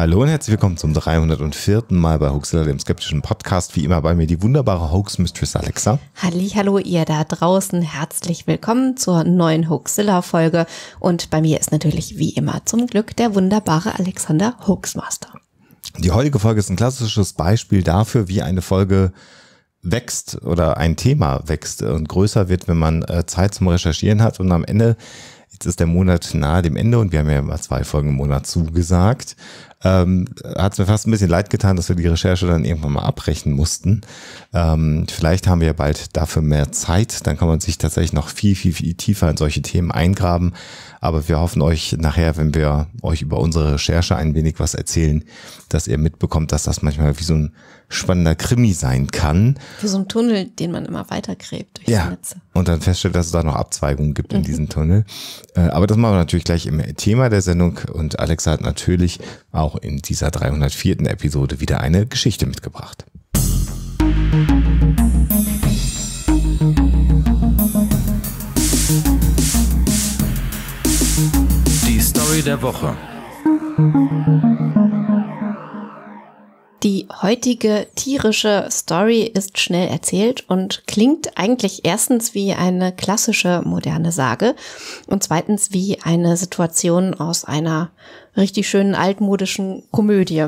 Hallo und herzlich willkommen zum 304. Mal bei Hoaxilla, dem skeptischen Podcast. Wie immer bei mir die wunderbare Hoax Mistress Alexa. Halli, hallo ihr da draußen. Herzlich willkommen zur neuen Hoaxilla Folge. Und bei mir ist natürlich wie immer zum Glück der wunderbare Alexander Hoaxmaster. Die heutige Folge ist ein klassisches Beispiel dafür, wie eine Folge wächst oder ein Thema wächst und größer wird, wenn man äh, Zeit zum Recherchieren hat und am Ende jetzt ist der Monat nahe dem Ende und wir haben ja immer zwei Folgen im Monat zugesagt. Ähm, Hat es mir fast ein bisschen leid getan, dass wir die Recherche dann irgendwann mal abbrechen mussten. Ähm, vielleicht haben wir ja bald dafür mehr Zeit. Dann kann man sich tatsächlich noch viel, viel, viel tiefer in solche Themen eingraben. Aber wir hoffen euch nachher, wenn wir euch über unsere Recherche ein wenig was erzählen, dass ihr mitbekommt, dass das manchmal wie so ein spannender Krimi sein kann. Wie so ein Tunnel, den man immer weitergräbt durch ja. die Netze. Und dann feststellt, dass es da noch Abzweigungen gibt in mhm. diesem Tunnel. Äh, aber das machen wir natürlich gleich im Thema der Sendung. Und Alexa hat natürlich auch in dieser 304. Episode wieder eine Geschichte mitgebracht. Musik der Woche. Die heutige tierische Story ist schnell erzählt und klingt eigentlich erstens wie eine klassische moderne Sage und zweitens wie eine Situation aus einer richtig schönen altmodischen Komödie.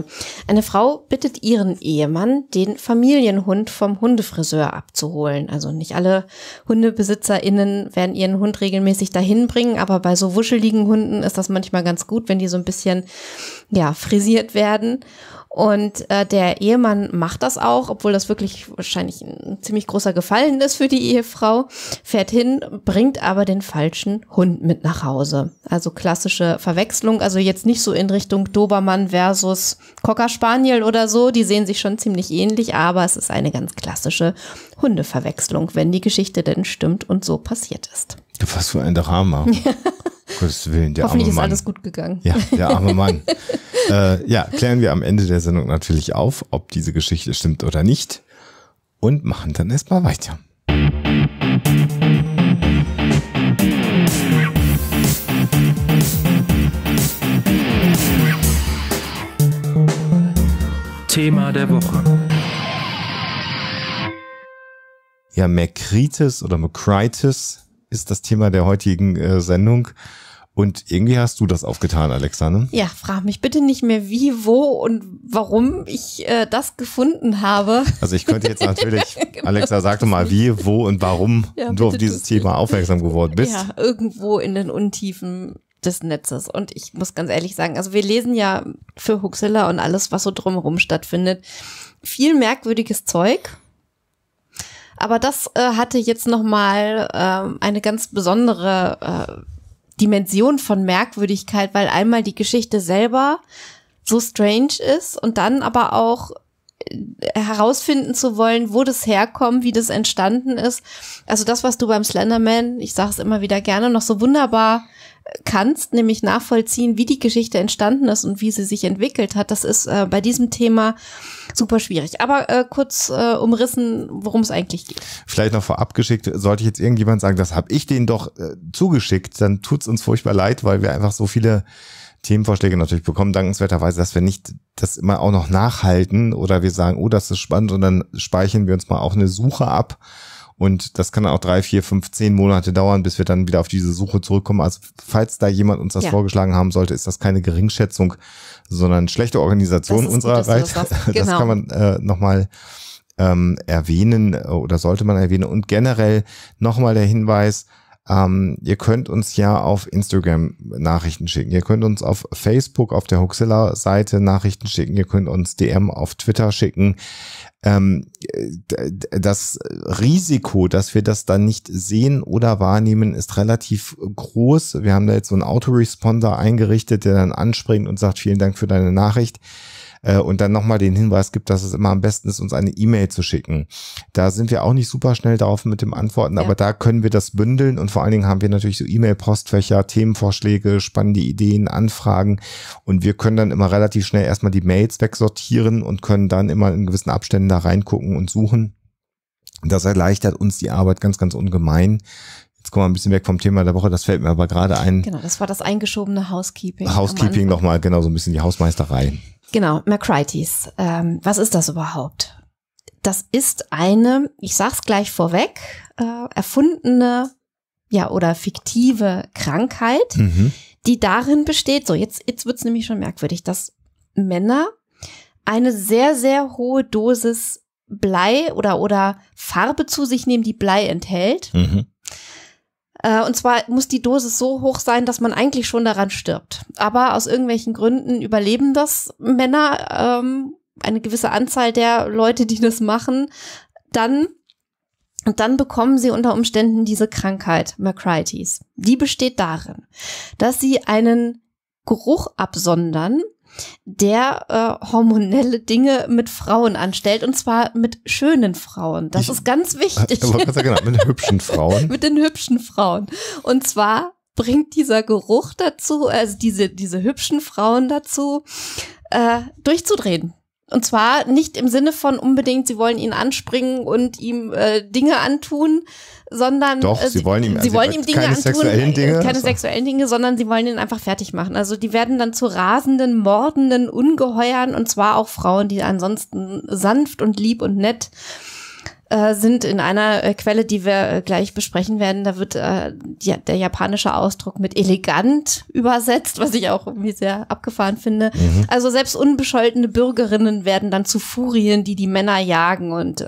Eine Frau bittet ihren Ehemann, den Familienhund vom Hundefriseur abzuholen. Also nicht alle HundebesitzerInnen werden ihren Hund regelmäßig dahin bringen, aber bei so wuscheligen Hunden ist das manchmal ganz gut, wenn die so ein bisschen, ja, frisiert werden. Und äh, der Ehemann macht das auch, obwohl das wirklich wahrscheinlich ein ziemlich großer Gefallen ist für die Ehefrau, fährt hin, bringt aber den falschen Hund mit nach Hause. Also klassische Verwechslung, also jetzt nicht so in Richtung Dobermann versus Cocker Spaniel oder so, die sehen sich schon ziemlich ähnlich, aber es ist eine ganz klassische Hundeverwechslung, wenn die Geschichte denn stimmt und so passiert ist. Was für ein Drama. Gottes Willen, der Hoffentlich arme Mann. ist alles gut gegangen. Ja, der arme Mann. äh, ja, klären wir am Ende der Sendung natürlich auf, ob diese Geschichte stimmt oder nicht. Und machen dann erstmal weiter. Thema der Woche. Ja, Makritis oder Makritis ist das Thema der heutigen äh, Sendung. Und irgendwie hast du das aufgetan, Alexa, ne? Ja, frag mich bitte nicht mehr, wie, wo und warum ich äh, das gefunden habe. Also ich könnte jetzt natürlich, genau. Alexa, sag doch mal, wie, wo und warum ja, du auf dieses Thema aufmerksam geworden bist. Ja, irgendwo in den Untiefen des Netzes. Und ich muss ganz ehrlich sagen, also wir lesen ja für Huxilla und alles, was so drumherum stattfindet, viel merkwürdiges Zeug. Aber das äh, hatte jetzt nochmal äh, eine ganz besondere äh, Dimension von Merkwürdigkeit, weil einmal die Geschichte selber so strange ist und dann aber auch äh, herausfinden zu wollen, wo das herkommt, wie das entstanden ist. Also das, was du beim Slenderman, ich sage es immer wieder gerne, noch so wunderbar kannst, nämlich nachvollziehen, wie die Geschichte entstanden ist und wie sie sich entwickelt hat. Das ist äh, bei diesem Thema super schwierig. Aber äh, kurz äh, umrissen, worum es eigentlich geht. Vielleicht noch vorab geschickt, sollte ich jetzt irgendjemand sagen, das habe ich denen doch äh, zugeschickt, dann tut's uns furchtbar leid, weil wir einfach so viele Themenvorschläge natürlich bekommen, dankenswerterweise, dass wir nicht das immer auch noch nachhalten oder wir sagen, oh, das ist spannend und dann speichern wir uns mal auch eine Suche ab und das kann auch drei, vier, fünf, zehn Monate dauern, bis wir dann wieder auf diese Suche zurückkommen. Also falls da jemand uns das ja. vorgeschlagen haben sollte, ist das keine Geringschätzung, sondern schlechte Organisation unserer Reise. Das, genau. das, kann man äh, nochmal ähm, erwähnen äh, oder sollte man erwähnen. Und generell nochmal der Hinweis, ähm, ihr könnt uns ja auf Instagram Nachrichten schicken. Ihr könnt uns auf Facebook, auf der Huxilla-Seite Nachrichten schicken. Ihr könnt uns DM auf Twitter schicken. Ähm, das Risiko, dass wir das dann nicht sehen oder wahrnehmen, ist relativ groß. Wir haben da jetzt so einen Autoresponder eingerichtet, der dann anspringt und sagt, vielen Dank für deine Nachricht. Äh, und dann nochmal den Hinweis gibt, dass es immer am besten ist, uns eine E-Mail zu schicken. Da sind wir auch nicht super schnell drauf mit dem Antworten, ja. aber da können wir das bündeln und vor allen Dingen haben wir natürlich so E-Mail-Postfächer, Themenvorschläge, spannende Ideen, Anfragen und wir können dann immer relativ schnell erstmal die Mails wegsortieren und können dann immer in gewissen Abständen da reingucken und suchen. Das erleichtert uns die Arbeit ganz, ganz ungemein. Jetzt kommen wir ein bisschen weg vom Thema der Woche, das fällt mir aber gerade ein. Genau, das war das eingeschobene Housekeeping. Housekeeping nochmal, genau, so ein bisschen die Hausmeisterei. Genau, Macrites. Ähm, was ist das überhaupt? Das ist eine, ich sag's gleich vorweg, äh, erfundene ja oder fiktive Krankheit, mhm. die darin besteht, so jetzt, jetzt wird's nämlich schon merkwürdig, dass Männer eine sehr, sehr hohe Dosis Blei oder, oder Farbe zu sich nehmen, die Blei enthält. Mhm. Äh, und zwar muss die Dosis so hoch sein, dass man eigentlich schon daran stirbt. Aber aus irgendwelchen Gründen überleben das Männer, ähm, eine gewisse Anzahl der Leute, die das machen, dann. Und dann bekommen sie unter Umständen diese Krankheit, Macrites. Die besteht darin, dass sie einen Geruch absondern, der äh, hormonelle Dinge mit Frauen anstellt und zwar mit schönen Frauen. Das ich, ist ganz wichtig. Äh, sagen, genau, mit hübschen Frauen. mit den hübschen Frauen. Und zwar bringt dieser Geruch dazu, also diese, diese hübschen Frauen dazu, äh, durchzudrehen. Und zwar nicht im Sinne von unbedingt, sie wollen ihn anspringen und ihm äh, Dinge antun, sondern Doch, äh, sie, sie wollen ihm, sie wollen ihm Dinge keine antun, sexuellen äh, Dinge, keine also. sexuellen Dinge, sondern sie wollen ihn einfach fertig machen. Also die werden dann zu rasenden, mordenden Ungeheuern und zwar auch Frauen, die ansonsten sanft und lieb und nett äh, äh, sind in einer äh, Quelle, die wir äh, gleich besprechen werden. Da wird die, der japanische Ausdruck mit elegant übersetzt, was ich auch irgendwie sehr abgefahren finde. Mhm. Also selbst unbescholtene Bürgerinnen werden dann zu Furien, die die Männer jagen und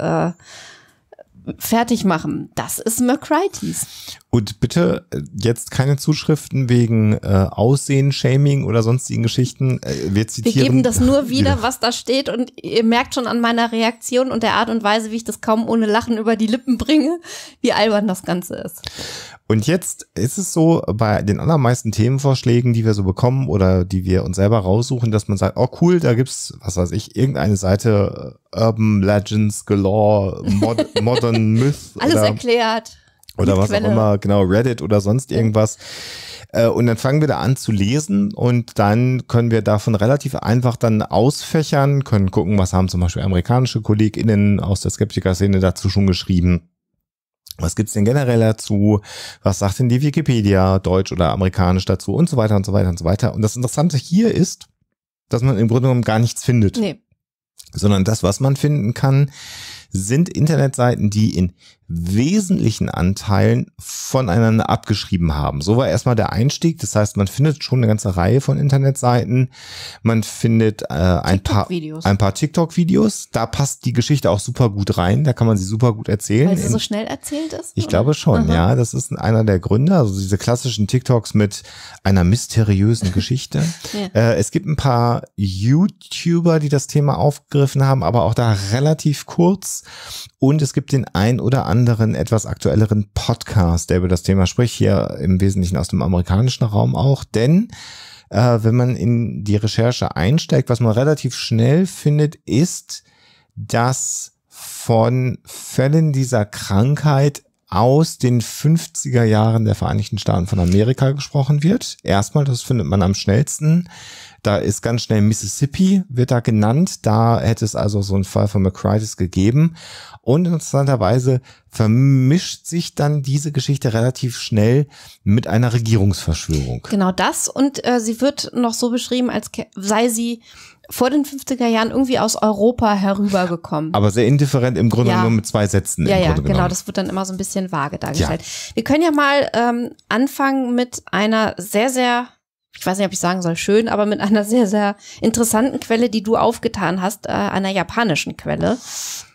fertig machen. Das ist Macrites. Und bitte äh, jetzt keine Zuschriften wegen äh, Aussehen, Shaming oder sonstigen Geschichten. Äh, wir zitieren. Wir geben das nur wieder, was da steht und ihr merkt schon an meiner Reaktion und der Art und Weise, wie ich das kaum ohne Lachen über die Lippen bringe, wie albern das Ganze ist. Und jetzt ist es so, bei den allermeisten Themenvorschlägen, die wir so bekommen oder die wir uns selber raussuchen, dass man sagt, oh cool, da gibt's, was weiß ich, irgendeine Seite äh, Urban Legends Galore, Mod Modern Myth. Alles erklärt. Oder was auch immer, genau, Reddit oder sonst irgendwas. Äh, und dann fangen wir da an zu lesen und dann können wir davon relativ einfach dann ausfächern, können gucken, was haben zum Beispiel amerikanische KollegInnen aus der Skeptiker-Szene dazu schon geschrieben. Was gibt's denn generell dazu? Was sagt denn die Wikipedia, deutsch oder amerikanisch dazu und so weiter und so weiter und so weiter. Und das Interessante hier ist, dass man im Grunde genommen gar nichts findet. Nee. Sondern das, was man finden kann, sind Internetseiten, die in wesentlichen Anteilen voneinander abgeschrieben haben. So war erstmal der Einstieg. Das heißt, man findet schon eine ganze Reihe von Internetseiten. Man findet äh, ein paar ein paar TikTok-Videos. Da passt die Geschichte auch super gut rein. Da kann man sie super gut erzählen. Weil sie so schnell erzählt ist? Ich oder? glaube schon, Aha. ja. Das ist einer der Gründe. Also diese klassischen TikToks mit einer mysteriösen Geschichte. ja. äh, es gibt ein paar YouTuber, die das Thema aufgegriffen haben, aber auch da relativ kurz. Und es gibt den ein oder anderen anderen etwas aktuelleren Podcast, der über das Thema spricht, hier im Wesentlichen aus dem amerikanischen Raum auch, denn äh, wenn man in die Recherche einsteigt, was man relativ schnell findet, ist, dass von Fällen dieser Krankheit aus den 50er Jahren der Vereinigten Staaten von Amerika gesprochen wird. Erstmal, das findet man am schnellsten. Da ist ganz schnell Mississippi, wird da genannt. Da hätte es also so einen Fall von McCritis gegeben. Und interessanterweise vermischt sich dann diese Geschichte relativ schnell mit einer Regierungsverschwörung. Genau das. Und äh, sie wird noch so beschrieben, als sei sie vor den 50er Jahren irgendwie aus Europa herübergekommen. Aber sehr indifferent im Grunde ja. nur mit zwei Sätzen. Ja, ja, Grunde genau. Das wird dann immer so ein bisschen vage dargestellt. Ja. Wir können ja mal ähm, anfangen mit einer sehr, sehr ich weiß nicht, ob ich sagen soll, schön, aber mit einer sehr, sehr interessanten Quelle, die du aufgetan hast, äh, einer japanischen Quelle.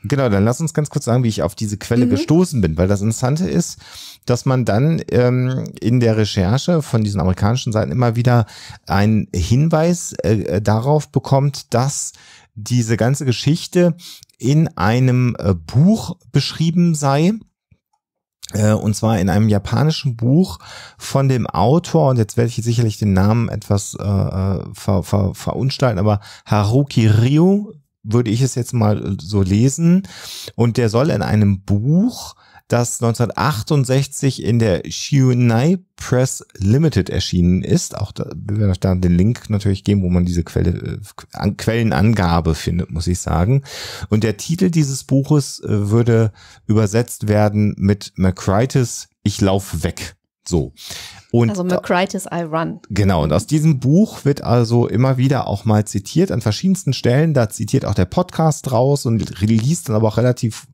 Genau, dann lass uns ganz kurz sagen, wie ich auf diese Quelle mhm. gestoßen bin, weil das Interessante ist, dass man dann ähm, in der Recherche von diesen amerikanischen Seiten immer wieder einen Hinweis äh, äh darauf bekommt, dass diese ganze Geschichte in einem äh, Buch beschrieben sei äh, und zwar in einem japanischen Buch von dem Autor, und jetzt werde ich sicherlich den Namen etwas äh, äh ver, ver, verunstalten, aber Haruki Ryu würde ich es jetzt mal äh, so lesen. Und der soll in einem Buch das 1968 in der Shunai Press Limited erschienen ist. Auch da wir werden euch da den Link natürlich geben, wo man diese Quelle, äh, Quellenangabe findet, muss ich sagen. Und der Titel dieses Buches äh, würde übersetzt werden mit McCritis Ich lauf weg. So. Und also McCritis I Run. Genau, und aus diesem Buch wird also immer wieder auch mal zitiert an verschiedensten Stellen. Da zitiert auch der Podcast raus und liest dann aber auch relativ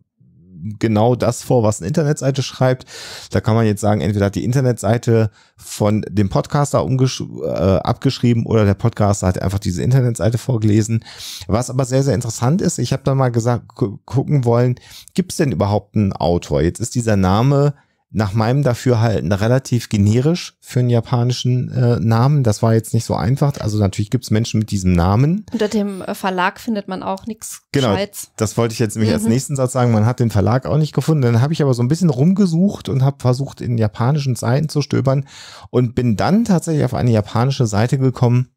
genau das vor, was eine Internetseite schreibt. Da kann man jetzt sagen, entweder hat die Internetseite von dem Podcaster äh, abgeschrieben oder der Podcaster hat einfach diese Internetseite vorgelesen. Was aber sehr, sehr interessant ist, ich habe da mal gesagt, gucken wollen, gibt es denn überhaupt einen Autor? Jetzt ist dieser Name nach meinem Dafürhalten relativ generisch für einen japanischen äh, Namen. Das war jetzt nicht so einfach. Also natürlich gibt es Menschen mit diesem Namen. Unter dem äh, Verlag findet man auch nichts Genau, Scheiß. das wollte ich jetzt nämlich mhm. als nächsten Satz sagen. Man hat den Verlag auch nicht gefunden. Dann habe ich aber so ein bisschen rumgesucht und habe versucht, in japanischen Seiten zu stöbern und bin dann tatsächlich auf eine japanische Seite gekommen,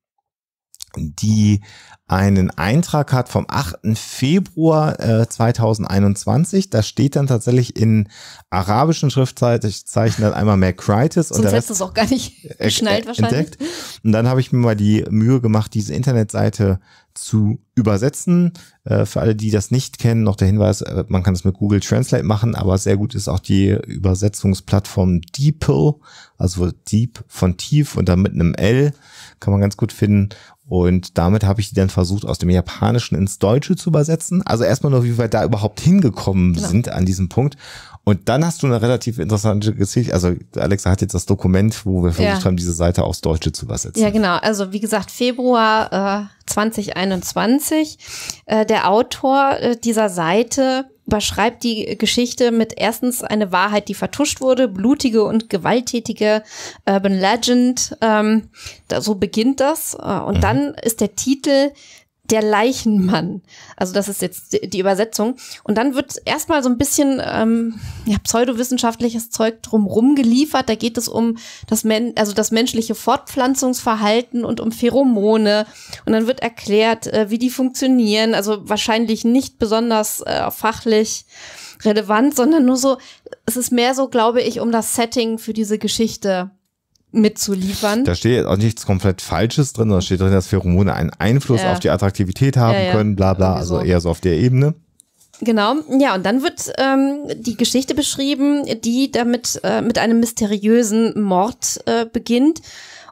die einen Eintrag hat vom 8. Februar äh, 2021. Da steht dann tatsächlich in arabischen Schriftzeichen dann einmal Macritis. Sonst und hättest du es auch gar nicht geschnallt wahrscheinlich. Und dann habe ich mir mal die Mühe gemacht, diese Internetseite zu übersetzen. Äh, für alle, die das nicht kennen, noch der Hinweis, äh, man kann es mit Google Translate machen, aber sehr gut ist auch die Übersetzungsplattform DeepL, also Deep von tief und dann mit einem L, kann man ganz gut finden. Und damit habe ich die dann versucht, aus dem Japanischen ins Deutsche zu übersetzen. Also erstmal nur, wie wir da überhaupt hingekommen genau. sind an diesem Punkt. Und dann hast du eine relativ interessante Geschichte. Also Alexa hat jetzt das Dokument, wo wir versucht ja. haben, diese Seite aufs Deutsche zu übersetzen. Ja, genau. Also wie gesagt, Februar äh, 2021. Äh, der Autor äh, dieser Seite überschreibt die Geschichte mit erstens eine Wahrheit, die vertuscht wurde, blutige und gewalttätige Urban Legend. Ähm, da, so beginnt das. Äh, und mhm. dann ist der Titel der Leichenmann. Also das ist jetzt die Übersetzung. Und dann wird erstmal so ein bisschen ähm, ja, pseudowissenschaftliches Zeug drumrum geliefert. Da geht es um das, Men also das menschliche Fortpflanzungsverhalten und um Pheromone. Und dann wird erklärt, äh, wie die funktionieren. Also wahrscheinlich nicht besonders äh, fachlich relevant, sondern nur so, es ist mehr so, glaube ich, um das Setting für diese Geschichte mitzuliefern. Da steht auch nichts komplett Falsches drin, sondern steht drin, dass Pheromone einen Einfluss ja. auf die Attraktivität haben ja, ja. können, bla bla, also eher so auf der Ebene. Genau, ja, und dann wird ähm, die Geschichte beschrieben, die damit äh, mit einem mysteriösen Mord äh, beginnt.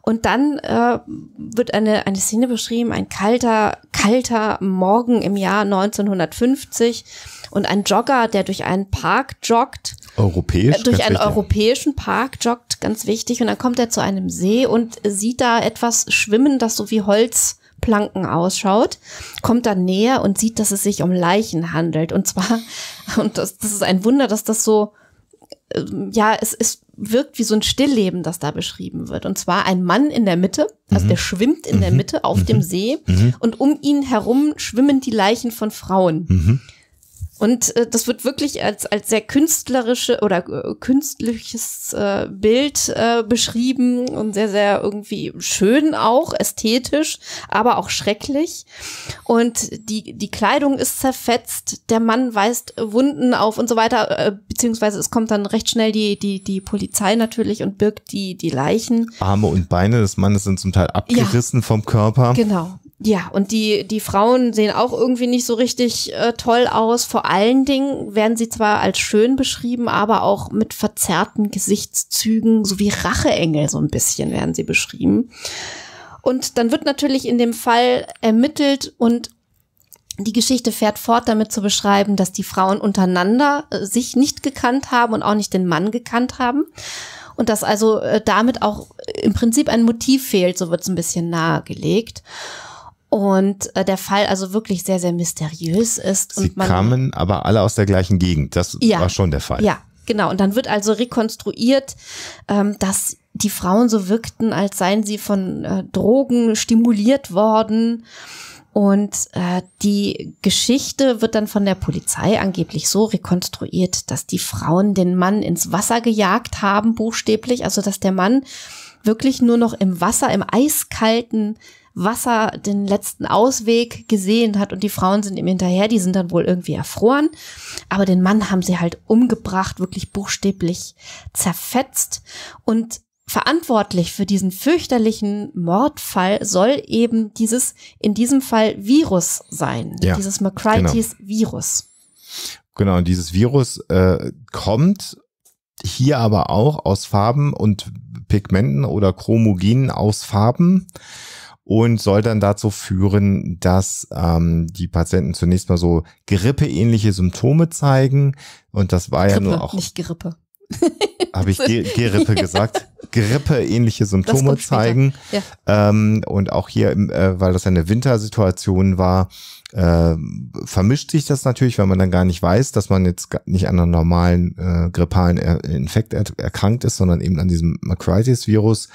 Und dann äh, wird eine, eine Szene beschrieben, ein kalter, kalter Morgen im Jahr 1950 und ein Jogger, der durch einen Park joggt. Europäisch? Äh, durch einen wichtig. europäischen Park joggt ganz wichtig. Und dann kommt er zu einem See und sieht da etwas schwimmen, das so wie Holzplanken ausschaut, kommt dann näher und sieht, dass es sich um Leichen handelt. Und zwar, und das, das ist ein Wunder, dass das so, ähm, ja, es, es wirkt wie so ein Stillleben, das da beschrieben wird. Und zwar ein Mann in der Mitte, also mhm. der schwimmt in mhm. der Mitte auf mhm. dem See mhm. und um ihn herum schwimmen die Leichen von Frauen. Mhm. Und äh, das wird wirklich als, als sehr künstlerische oder äh, künstliches äh, Bild äh, beschrieben und sehr, sehr irgendwie schön auch, ästhetisch, aber auch schrecklich. Und die, die Kleidung ist zerfetzt, der Mann weist Wunden auf und so weiter, äh, beziehungsweise es kommt dann recht schnell die, die, die Polizei natürlich und birgt die, die Leichen. Arme und Beine des Mannes sind zum Teil abgerissen ja, vom Körper. Genau. Ja, und die, die Frauen sehen auch irgendwie nicht so richtig äh, toll aus. Vor allen Dingen werden sie zwar als schön beschrieben, aber auch mit verzerrten Gesichtszügen sowie Racheengel so ein bisschen werden sie beschrieben. Und dann wird natürlich in dem Fall ermittelt und die Geschichte fährt fort damit zu beschreiben, dass die Frauen untereinander äh, sich nicht gekannt haben und auch nicht den Mann gekannt haben. Und dass also äh, damit auch im Prinzip ein Motiv fehlt, so wird es ein bisschen nahegelegt und äh, der Fall also wirklich sehr, sehr mysteriös ist. Sie und man, kamen aber alle aus der gleichen Gegend. Das ja, war schon der Fall. Ja, genau. Und dann wird also rekonstruiert, ähm, dass die Frauen so wirkten, als seien sie von äh, Drogen stimuliert worden. Und äh, die Geschichte wird dann von der Polizei angeblich so rekonstruiert, dass die Frauen den Mann ins Wasser gejagt haben, buchstäblich. Also dass der Mann wirklich nur noch im Wasser, im eiskalten Wasser den letzten Ausweg gesehen hat und die Frauen sind ihm hinterher, die sind dann wohl irgendwie erfroren. Aber den Mann haben sie halt umgebracht, wirklich buchstäblich zerfetzt. Und verantwortlich für diesen fürchterlichen Mordfall soll eben dieses, in diesem Fall, Virus sein. Ja, dieses McCrighties genau. Virus. Genau, und dieses Virus äh, kommt hier aber auch aus Farben und Pigmenten oder Chromogenen aus Farben und soll dann dazu führen, dass ähm, die Patienten zunächst mal so grippeähnliche Symptome zeigen. Und das war Grippe, ja nur auch. Nicht Grippe. Habe ich Grippe Gerippe gesagt? Grippeähnliche Symptome zeigen. Ja. Ähm, und auch hier, äh, weil das eine Wintersituation war, äh, vermischt sich das natürlich, weil man dann gar nicht weiß, dass man jetzt nicht an einem normalen äh, grippalen er Infekt er erkrankt ist, sondern eben an diesem Macritis-Virus.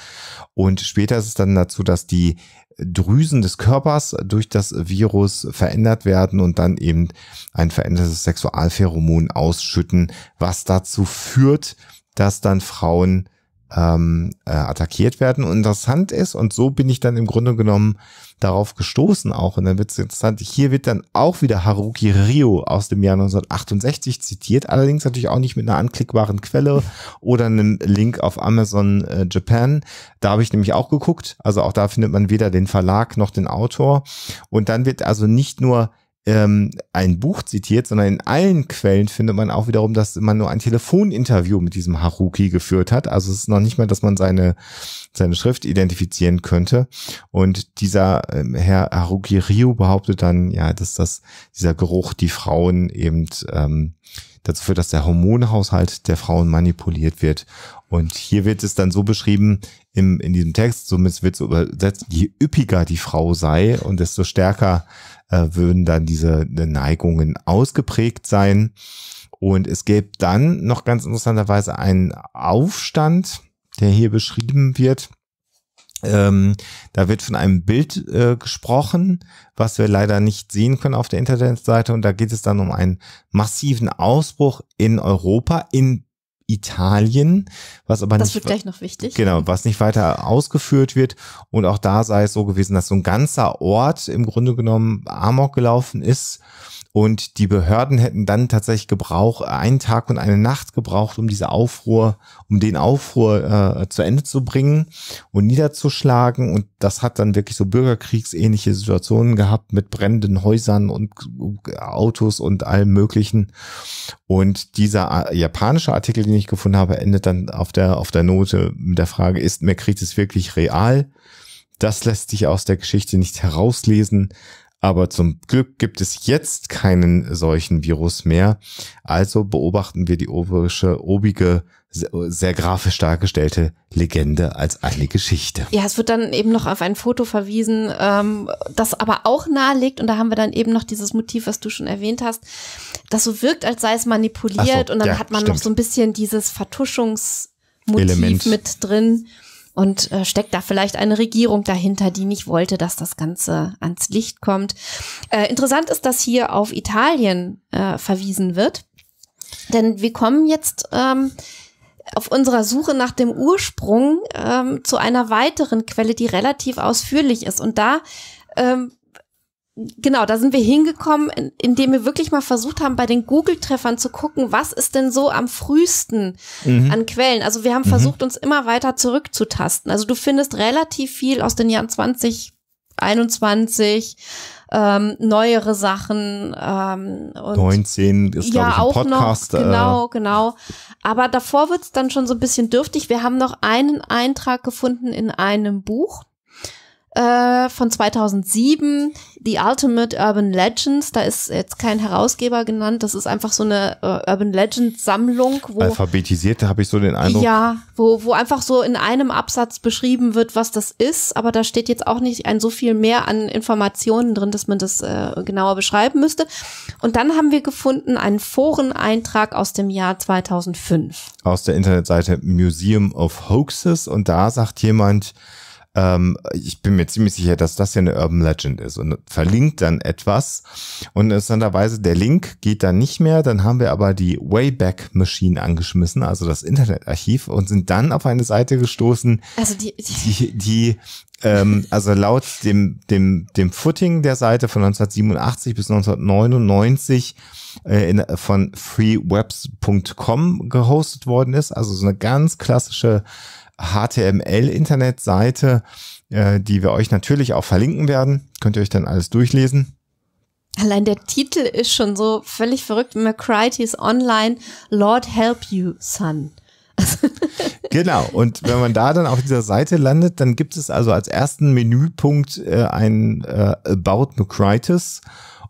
Und später ist es dann dazu, dass die Drüsen des Körpers durch das Virus verändert werden und dann eben ein verändertes Sexualpheromon ausschütten, was dazu führt, dass dann Frauen ähm, äh, attackiert werden. Und interessant ist, und so bin ich dann im Grunde genommen darauf gestoßen auch, und dann wird es interessant, hier wird dann auch wieder Haruki Ryo aus dem Jahr 1968 zitiert, allerdings natürlich auch nicht mit einer anklickbaren Quelle oder einem Link auf Amazon äh, Japan. Da habe ich nämlich auch geguckt, also auch da findet man weder den Verlag noch den Autor. Und dann wird also nicht nur ähm, ein Buch zitiert, sondern in allen Quellen findet man auch wiederum, dass man nur ein Telefoninterview mit diesem Haruki geführt hat. Also es ist noch nicht mal, dass man seine, seine Schrift identifizieren könnte. Und dieser ähm, Herr Haruki Ryu behauptet dann, ja, dass das, dieser Geruch die Frauen eben ähm, dazu führt, dass der Hormonhaushalt der Frauen manipuliert wird. Und hier wird es dann so beschrieben im, in diesem Text, somit wird so übersetzt, je üppiger die Frau sei und desto stärker äh, würden dann diese Neigungen ausgeprägt sein. Und es gäbe dann noch ganz interessanterweise einen Aufstand, der hier beschrieben wird ähm, da wird von einem Bild äh, gesprochen, was wir leider nicht sehen können auf der Internetseite. Und da geht es dann um einen massiven Ausbruch in Europa, in Italien, was aber das nicht. wird gleich noch wichtig. Genau, was nicht weiter ausgeführt wird. Und auch da sei es so gewesen, dass so ein ganzer Ort im Grunde genommen Amok gelaufen ist. Und die Behörden hätten dann tatsächlich Gebrauch, einen Tag und eine Nacht gebraucht, um diese Aufruhr, um den Aufruhr äh, zu Ende zu bringen und niederzuschlagen. Und das hat dann wirklich so bürgerkriegsähnliche Situationen gehabt mit brennenden Häusern und Autos und allem Möglichen. Und dieser äh, japanische Artikel, den ich gefunden habe, endet dann auf der, auf der Note mit der Frage, ist Merkritis wirklich real? Das lässt sich aus der Geschichte nicht herauslesen, aber zum Glück gibt es jetzt keinen solchen Virus mehr. Also beobachten wir die obische, obige, sehr grafisch dargestellte Legende als eine Geschichte. Ja, es wird dann eben noch auf ein Foto verwiesen, ähm, das aber auch nahelegt, und da haben wir dann eben noch dieses Motiv, was du schon erwähnt hast, das so wirkt, als sei es manipuliert, so, und dann ja, hat man stimmt. noch so ein bisschen dieses Vertuschungsmotiv Element. mit drin. Und äh, steckt da vielleicht eine Regierung dahinter, die nicht wollte, dass das Ganze ans Licht kommt. Äh, interessant ist, dass hier auf Italien äh, verwiesen wird. Denn wir kommen jetzt ähm, auf unserer Suche nach dem Ursprung ähm, zu einer weiteren Quelle, die relativ ausführlich ist. Und da ähm, genau, da sind wir hingekommen, in, indem wir wirklich mal versucht haben, bei den Google-Treffern zu gucken, was ist denn so am frühesten mhm. an Quellen. Also wir haben mhm. versucht, uns immer weiter zurückzutasten. Also du findest relativ viel aus den Jahren 2021, ähm, neuere Sachen. Ähm, und 19 ist, ja, glaube ich, ein Podcast. Noch, äh, genau, äh, genau. Aber davor wird's dann schon so ein bisschen dürftig. Wir haben noch einen Eintrag gefunden in einem Buch äh, von 2007, The Ultimate Urban Legends. Da ist jetzt kein Herausgeber genannt. Das ist einfach so eine äh, Urban Legends Sammlung. Wo, Alphabetisierte habe ich so den Eindruck. Ja, wo, wo einfach so in einem Absatz beschrieben wird, was das ist. Aber da steht jetzt auch nicht ein so viel mehr an Informationen drin, dass man das äh, genauer beschreiben müsste. Und dann haben wir gefunden einen Foreneintrag aus dem Jahr 2005. Aus der Internetseite Museum of Hoaxes. Und da sagt jemand, ähm, ich bin mir ziemlich sicher, dass das hier eine Urban Legend ist und verlinkt dann etwas. Und interessanterweise, der Link geht dann nicht mehr. Dann haben wir aber die Wayback Machine angeschmissen, also das Internetarchiv, und sind dann auf eine Seite gestoßen, also die, die, die, die ähm, also laut dem, dem, dem Footing der Seite von 1987 bis 1999 äh, in, von freewebs.com gehostet worden ist. Also so eine ganz klassische HTML-Internetseite, äh, die wir euch natürlich auch verlinken werden. Könnt ihr euch dann alles durchlesen. Allein der Titel ist schon so völlig verrückt. McCrighty's Online, Lord Help You, Son. genau, und wenn man da dann auf dieser Seite landet, dann gibt es also als ersten Menüpunkt äh, ein äh, About McCrighty's.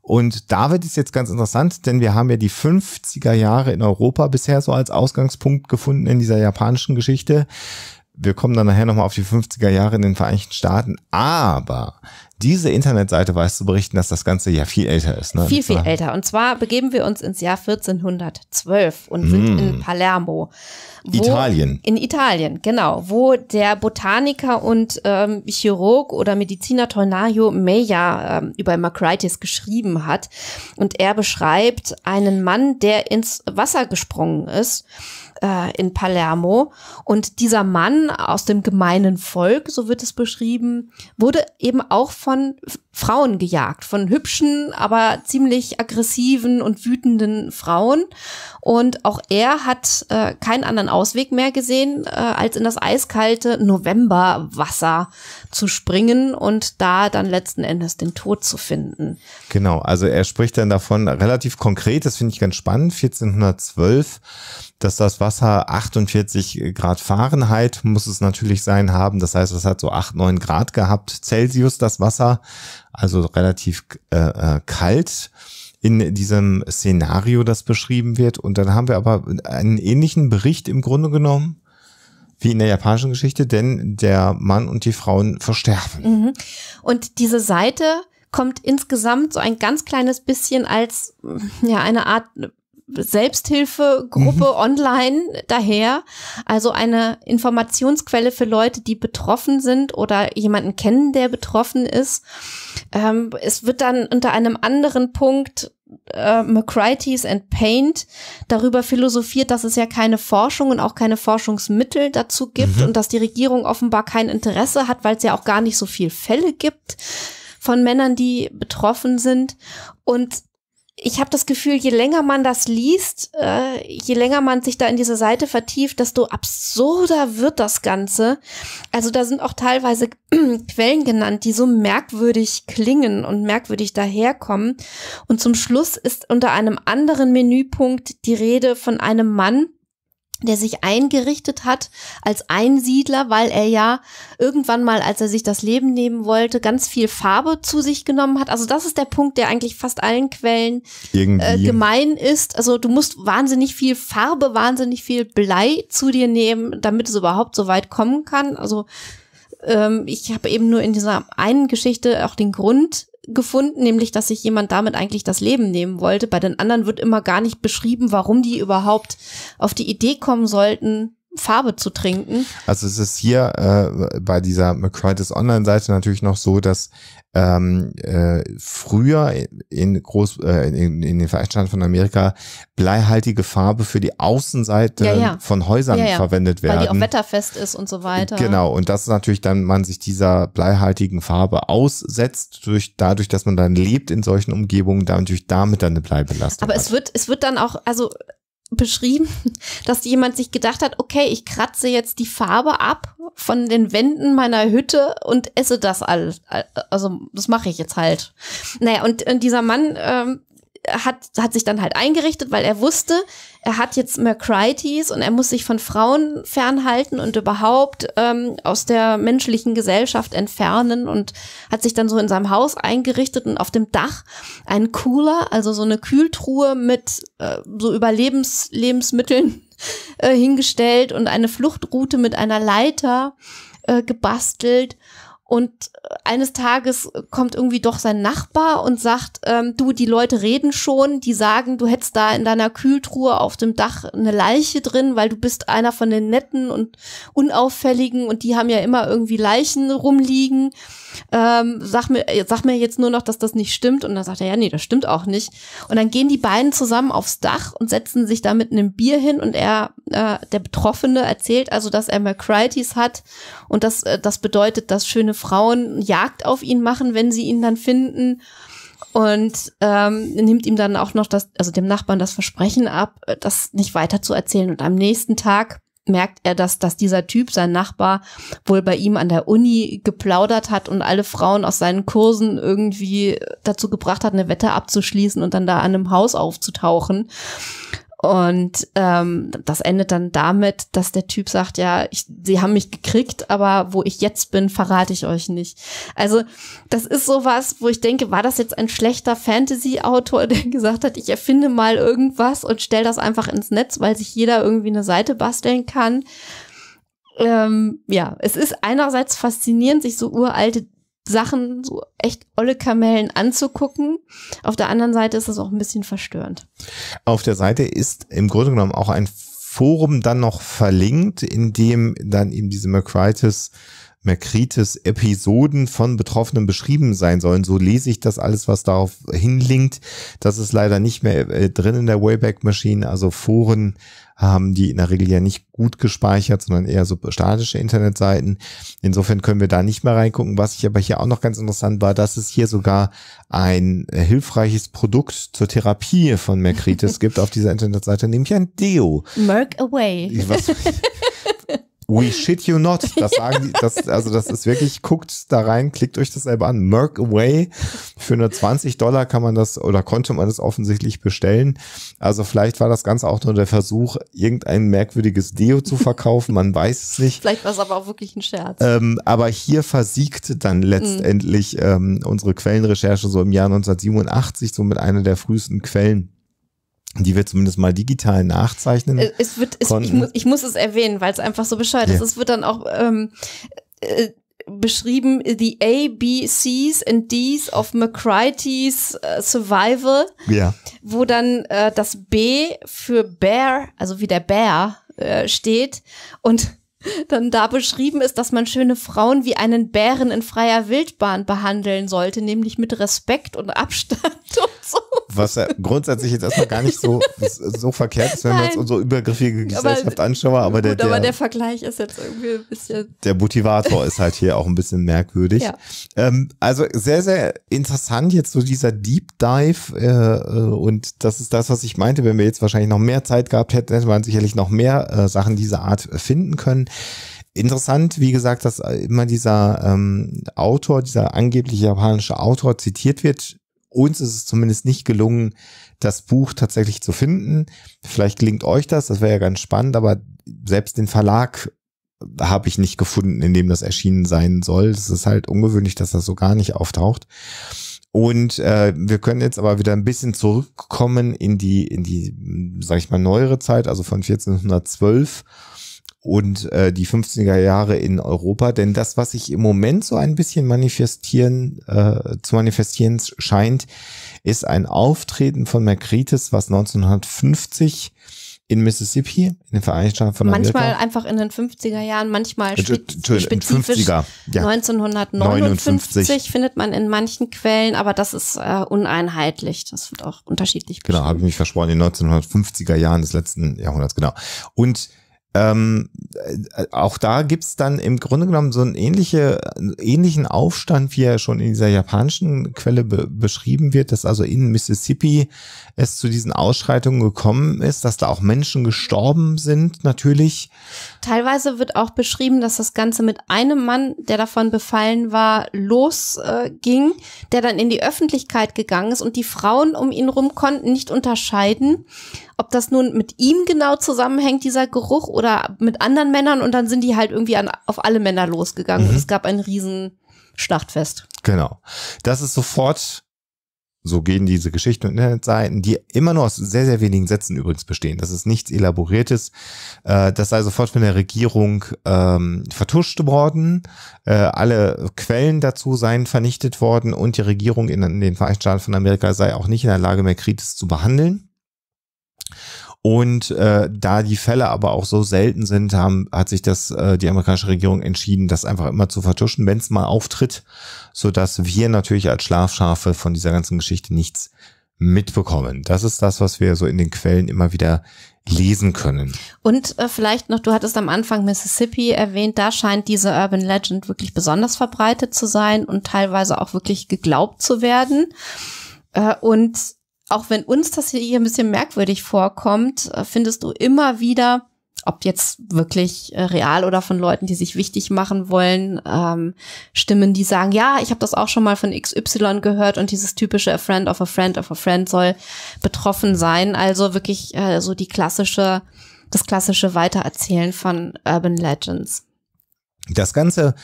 Und da wird es jetzt ganz interessant, denn wir haben ja die 50er Jahre in Europa bisher so als Ausgangspunkt gefunden in dieser japanischen Geschichte. Wir kommen dann nachher nochmal auf die 50er Jahre in den Vereinigten Staaten. Aber diese Internetseite weiß zu berichten, dass das Ganze ja viel älter ist. Ne? Viel, viel Zwar. älter. Und zwar begeben wir uns ins Jahr 1412 und sind mm. in Palermo. Italien. In Italien, genau. Wo der Botaniker und ähm, Chirurg oder Mediziner Tornario Meyer ähm, über Macritis geschrieben hat. Und er beschreibt einen Mann, der ins Wasser gesprungen ist äh, in Palermo. Und dieser Mann aus dem gemeinen Volk, so wird es beschrieben, wurde eben auch von Frauen gejagt, von hübschen, aber ziemlich aggressiven und wütenden Frauen. Und auch er hat äh, keinen anderen Ausweg mehr gesehen, äh, als in das eiskalte Novemberwasser zu springen und da dann letzten Endes den Tod zu finden. Genau, also er spricht dann davon relativ konkret, das finde ich ganz spannend, 1412 dass das Wasser 48 Grad Fahrenheit muss es natürlich sein haben. Das heißt, es hat so 8, 9 Grad gehabt Celsius das Wasser, also relativ äh, äh, kalt in diesem Szenario, das beschrieben wird. Und dann haben wir aber einen ähnlichen Bericht im Grunde genommen wie in der japanischen Geschichte, denn der Mann und die Frauen versterben. Mhm. Und diese Seite kommt insgesamt so ein ganz kleines bisschen als ja eine Art Selbsthilfegruppe mhm. online daher. Also eine Informationsquelle für Leute, die betroffen sind oder jemanden kennen, der betroffen ist. Ähm, es wird dann unter einem anderen Punkt äh, McCrites and Paint darüber philosophiert, dass es ja keine Forschung und auch keine Forschungsmittel dazu gibt mhm. und dass die Regierung offenbar kein Interesse hat, weil es ja auch gar nicht so viel Fälle gibt von Männern, die betroffen sind. Und ich habe das Gefühl, je länger man das liest, äh, je länger man sich da in diese Seite vertieft, desto absurder wird das Ganze. Also da sind auch teilweise Quellen genannt, die so merkwürdig klingen und merkwürdig daherkommen. Und zum Schluss ist unter einem anderen Menüpunkt die Rede von einem Mann, der sich eingerichtet hat als Einsiedler, weil er ja irgendwann mal, als er sich das Leben nehmen wollte, ganz viel Farbe zu sich genommen hat. Also das ist der Punkt, der eigentlich fast allen Quellen äh, gemein ist. Also du musst wahnsinnig viel Farbe, wahnsinnig viel Blei zu dir nehmen, damit es überhaupt so weit kommen kann. Also ähm, ich habe eben nur in dieser einen Geschichte auch den Grund gefunden, nämlich dass sich jemand damit eigentlich das Leben nehmen wollte. Bei den anderen wird immer gar nicht beschrieben, warum die überhaupt auf die Idee kommen sollten, Farbe zu trinken. Also es ist hier äh, bei dieser McCritis Online-Seite natürlich noch so, dass ähm, äh, früher in, Groß, äh, in, in den Vereinigten Staaten von Amerika bleihaltige Farbe für die Außenseite ja, ja. von Häusern ja, verwendet werden. Weil die auch wetterfest ist und so weiter. Genau, und das ist natürlich dann, man sich dieser bleihaltigen Farbe aussetzt, durch, dadurch, dass man dann lebt in solchen Umgebungen, da natürlich damit dann eine Bleibelastung. Aber hat. es wird, es wird dann auch, also beschrieben, dass jemand sich gedacht hat, okay, ich kratze jetzt die Farbe ab von den Wänden meiner Hütte und esse das alles. Also das mache ich jetzt halt. Naja, und, dieser Mann ähm, hat, hat sich dann halt eingerichtet, weil er wusste, er hat jetzt Mercrites und er muss sich von Frauen fernhalten und überhaupt ähm, aus der menschlichen Gesellschaft entfernen und hat sich dann so in seinem Haus eingerichtet und auf dem Dach einen Cooler, also so eine Kühltruhe mit äh, so Überlebenslebensmitteln äh, hingestellt und eine Fluchtroute mit einer Leiter äh, gebastelt und eines Tages kommt irgendwie doch sein Nachbar und sagt, ähm, du, die Leute reden schon, die sagen, du hättest da in deiner Kühltruhe auf dem Dach eine Leiche drin, weil du bist einer von den netten und unauffälligen und die haben ja immer irgendwie Leichen rumliegen ähm, sag, mir, äh, sag mir jetzt nur noch, dass das nicht stimmt. Und dann sagt er, ja, nee, das stimmt auch nicht. Und dann gehen die beiden zusammen aufs Dach und setzen sich da mit einem Bier hin und er, äh, der Betroffene, erzählt also, dass er Macrites hat und das, äh, das bedeutet, dass schöne Frauen Jagd auf ihn machen, wenn sie ihn dann finden und ähm, nimmt ihm dann auch noch das, also dem Nachbarn das Versprechen ab, äh, das nicht weiter zu erzählen. Und am nächsten Tag merkt er, dass, dass dieser Typ, sein Nachbar, wohl bei ihm an der Uni geplaudert hat und alle Frauen aus seinen Kursen irgendwie dazu gebracht hat, eine Wette abzuschließen und dann da an einem Haus aufzutauchen. Und ähm, das endet dann damit, dass der Typ sagt, ja, ich, sie haben mich gekriegt, aber wo ich jetzt bin, verrate ich euch nicht. Also das ist sowas, wo ich denke, war das jetzt ein schlechter Fantasy-Autor, der gesagt hat, ich erfinde mal irgendwas und stelle das einfach ins Netz, weil sich jeder irgendwie eine Seite basteln kann. Ähm, ja, es ist einerseits faszinierend, sich so uralte Sachen, so echt olle Kamellen anzugucken. Auf der anderen Seite ist es auch ein bisschen verstörend. Auf der Seite ist im Grunde genommen auch ein Forum dann noch verlinkt, in dem dann eben diese Mercritis Episoden von Betroffenen beschrieben sein sollen. So lese ich das alles, was darauf hinlinkt. Das ist leider nicht mehr äh, drin in der Wayback Machine. Also Foren haben die in der Regel ja nicht gut gespeichert, sondern eher so statische Internetseiten. Insofern können wir da nicht mehr reingucken. Was ich aber hier auch noch ganz interessant war, dass es hier sogar ein äh, hilfreiches Produkt zur Therapie von Mercritis gibt auf dieser Internetseite, nämlich ein Deo. Merc Away. Was, We shit you not. Das sagen die, das, also das ist wirklich, guckt da rein, klickt euch das selber an. Merk Away. Für nur 20 Dollar kann man das oder konnte man das offensichtlich bestellen. Also vielleicht war das Ganze auch nur der Versuch, irgendein merkwürdiges Deo zu verkaufen. Man weiß es nicht. Vielleicht war es aber auch wirklich ein Scherz. Ähm, aber hier versiegt dann mhm. letztendlich mhm. ähm, unsere Quellenrecherche so im Jahr 1987, somit eine der frühesten Quellen die wir zumindest mal digital nachzeichnen. Äh, es wird, es, ich, muss, ich muss es erwähnen, weil es einfach so bescheuert ja. ist. Es wird dann auch ähm, äh, beschrieben, the A, B, Cs and Ds of McCrighty's uh, Survival, ja. wo dann äh, das B für Bear, also wie der Bear, äh, steht und dann da beschrieben ist, dass man schöne Frauen wie einen Bären in freier Wildbahn behandeln sollte, nämlich mit Respekt und Abstand und so. Was ja grundsätzlich jetzt erstmal gar nicht so, so verkehrt ist, wenn Nein. wir jetzt unsere übergriffige Gesellschaft aber, anschauen. Aber, gut, der, aber der Vergleich ist jetzt irgendwie ein bisschen. Der Motivator ist halt hier auch ein bisschen merkwürdig. Ja. Ähm, also sehr, sehr interessant jetzt so dieser Deep Dive. Äh, äh und das ist das, was ich meinte. Wenn wir jetzt wahrscheinlich noch mehr Zeit gehabt hätten, hätte man sicherlich noch mehr äh, Sachen dieser Art finden können. Interessant, wie gesagt, dass immer dieser ähm, Autor, dieser angebliche japanische Autor zitiert wird. Uns ist es zumindest nicht gelungen, das Buch tatsächlich zu finden. Vielleicht gelingt euch das, das wäre ja ganz spannend, aber selbst den Verlag habe ich nicht gefunden, in dem das erschienen sein soll. Es ist halt ungewöhnlich, dass das so gar nicht auftaucht. Und äh, wir können jetzt aber wieder ein bisschen zurückkommen in die, in die, sag ich mal, neuere Zeit, also von 1412 und äh, die 50er Jahre in Europa. Denn das, was sich im Moment so ein bisschen manifestieren, äh, zu manifestieren scheint, ist ein Auftreten von Mercrites, was 1950 in Mississippi, in den Vereinigten Staaten von Amerika. Manchmal einfach in den 50er Jahren, manchmal äh, spezifisch 50er, ja. 1959 findet man in manchen Quellen, aber das ist äh, uneinheitlich. Das wird auch unterschiedlich. Genau, habe ich mich versprochen, in den 1950er Jahren des letzten Jahrhunderts, genau. Und ähm, äh, auch da gibt's dann im Grunde genommen so einen ähnliche, ähnlichen Aufstand, wie er schon in dieser japanischen Quelle be beschrieben wird, dass also in Mississippi es zu diesen Ausschreitungen gekommen ist, dass da auch Menschen gestorben sind natürlich Teilweise wird auch beschrieben, dass das Ganze mit einem Mann, der davon befallen war, losging, äh, der dann in die Öffentlichkeit gegangen ist und die Frauen um ihn rum konnten nicht unterscheiden, ob das nun mit ihm genau zusammenhängt, dieser Geruch, oder mit anderen Männern und dann sind die halt irgendwie an, auf alle Männer losgegangen mhm. und es gab ein Riesenschlachtfest. Genau. Das ist sofort so gehen diese Geschichten und Internetseiten, die immer nur aus sehr, sehr wenigen Sätzen übrigens bestehen. Das ist nichts Elaboriertes. Äh, das sei sofort von der Regierung ähm, vertuscht worden. Äh, alle Quellen dazu seien vernichtet worden und die Regierung in den Vereinigten Staaten von Amerika sei auch nicht in der Lage mehr, Kritis zu behandeln. Und äh, da die Fälle aber auch so selten sind, haben, hat sich das äh, die amerikanische Regierung entschieden, das einfach immer zu vertuschen, wenn es mal auftritt, so dass wir natürlich als Schlafschafe von dieser ganzen Geschichte nichts mitbekommen. Das ist das, was wir so in den Quellen immer wieder lesen können. Und äh, vielleicht noch, du hattest am Anfang Mississippi erwähnt, da scheint diese Urban Legend wirklich besonders verbreitet zu sein und teilweise auch wirklich geglaubt zu werden. Äh, und auch wenn uns das hier ein bisschen merkwürdig vorkommt, äh, findest du immer wieder, ob jetzt wirklich äh, real oder von Leuten, die sich wichtig machen wollen, ähm, Stimmen, die sagen, ja, ich habe das auch schon mal von XY gehört und dieses typische A Friend of a Friend of a Friend soll betroffen sein. Also wirklich äh, so die klassische, das klassische Weitererzählen von Urban Legends. Das Ganze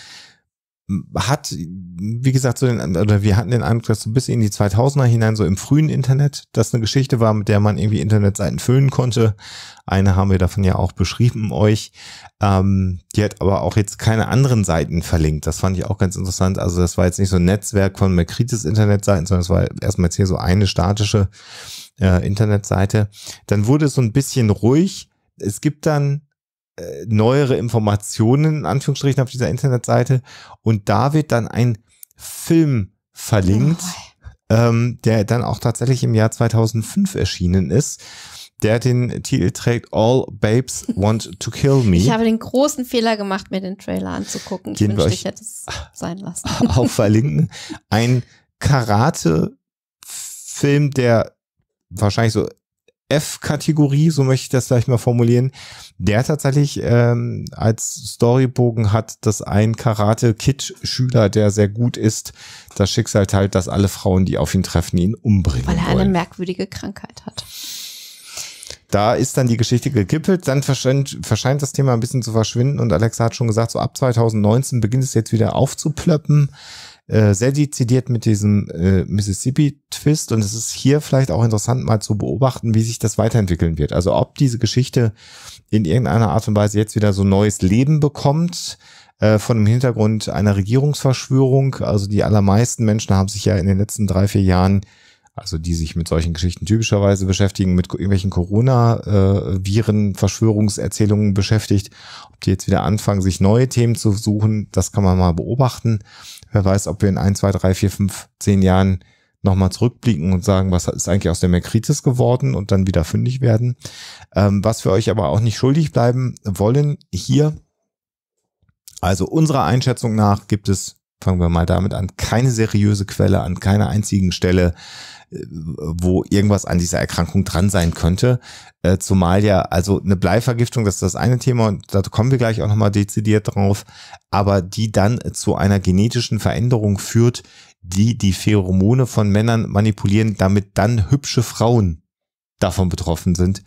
hat, wie gesagt, so den, oder wir hatten den Eindruck, dass so bis in die 2000er hinein, so im frühen Internet, das eine Geschichte war, mit der man irgendwie Internetseiten füllen konnte. Eine haben wir davon ja auch beschrieben euch. Ähm, die hat aber auch jetzt keine anderen Seiten verlinkt. Das fand ich auch ganz interessant. Also das war jetzt nicht so ein Netzwerk von Mercritis Internetseiten, sondern es war erstmal jetzt hier so eine statische äh, Internetseite. Dann wurde es so ein bisschen ruhig. Es gibt dann neuere Informationen in Anführungsstrichen auf dieser Internetseite und da wird dann ein Film verlinkt, oh. ähm, der dann auch tatsächlich im Jahr 2005 erschienen ist der den Titel trägt All Babes Want to Kill Me. Ich habe den großen Fehler gemacht, mir den Trailer anzugucken. Ich wünschte, ich hätte es sein lassen. Auch verlinken. Ein Karate-Film, der wahrscheinlich so F-Kategorie, so möchte ich das gleich mal formulieren, der tatsächlich ähm, als Storybogen hat, dass ein Karate-Kid-Schüler, der sehr gut ist, das Schicksal teilt, dass alle Frauen, die auf ihn treffen, ihn umbringen. Weil er wollen. eine merkwürdige Krankheit hat. Da ist dann die Geschichte gekippelt, dann verscheint, verscheint das Thema ein bisschen zu verschwinden und Alexa hat schon gesagt, so ab 2019 beginnt es jetzt wieder aufzuplöppen äh, sehr dezidiert mit diesem äh, Mississippi-Twist und es ist hier vielleicht auch interessant mal zu beobachten, wie sich das weiterentwickeln wird. Also ob diese Geschichte in irgendeiner Art und Weise jetzt wieder so neues Leben bekommt, äh, von dem Hintergrund einer Regierungsverschwörung. Also die allermeisten Menschen haben sich ja in den letzten drei, vier Jahren also die sich mit solchen Geschichten typischerweise beschäftigen, mit irgendwelchen Corona-Viren, äh, Verschwörungserzählungen beschäftigt. Ob die jetzt wieder anfangen, sich neue Themen zu suchen, das kann man mal beobachten. Wer weiß, ob wir in ein, zwei, drei, vier, fünf, zehn Jahren nochmal zurückblicken und sagen, was ist eigentlich aus der Merkritis geworden und dann wieder fündig werden. Ähm, was wir euch aber auch nicht schuldig bleiben wollen, hier, also unserer Einschätzung nach gibt es fangen wir mal damit an, keine seriöse Quelle an keiner einzigen Stelle, wo irgendwas an dieser Erkrankung dran sein könnte. Äh, Zumal ja, also eine Bleivergiftung, das ist das eine Thema und da kommen wir gleich auch nochmal dezidiert drauf, aber die dann zu einer genetischen Veränderung führt, die die Pheromone von Männern manipulieren, damit dann hübsche Frauen davon betroffen sind,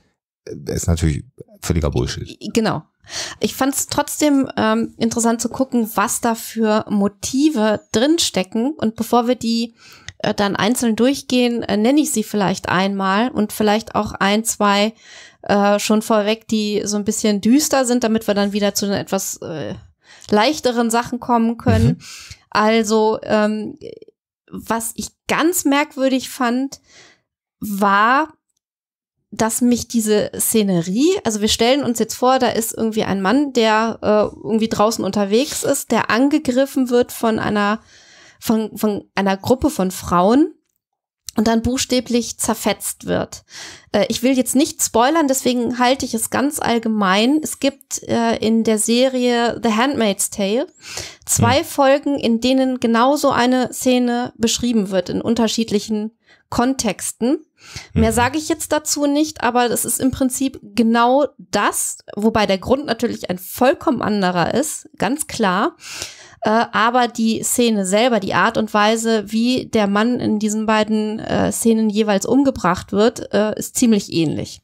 äh, ist natürlich völliger Bullshit. Genau. Ich fand es trotzdem ähm, interessant zu gucken, was da für Motive drinstecken. Und bevor wir die äh, dann einzeln durchgehen, äh, nenne ich sie vielleicht einmal und vielleicht auch ein, zwei äh, schon vorweg, die so ein bisschen düster sind, damit wir dann wieder zu den etwas äh, leichteren Sachen kommen können. Mhm. Also, ähm, was ich ganz merkwürdig fand, war, dass mich diese Szenerie, also wir stellen uns jetzt vor, da ist irgendwie ein Mann, der äh, irgendwie draußen unterwegs ist, der angegriffen wird von einer von, von einer Gruppe von Frauen und dann buchstäblich zerfetzt wird. Äh, ich will jetzt nicht spoilern, deswegen halte ich es ganz allgemein. Es gibt äh, in der Serie The Handmaid's Tale zwei hm. Folgen, in denen genau so eine Szene beschrieben wird in unterschiedlichen Kontexten. Mehr mhm. sage ich jetzt dazu nicht, aber das ist im Prinzip genau das, wobei der Grund natürlich ein vollkommen anderer ist, ganz klar. Äh, aber die Szene selber, die Art und Weise, wie der Mann in diesen beiden äh, Szenen jeweils umgebracht wird, äh, ist ziemlich ähnlich.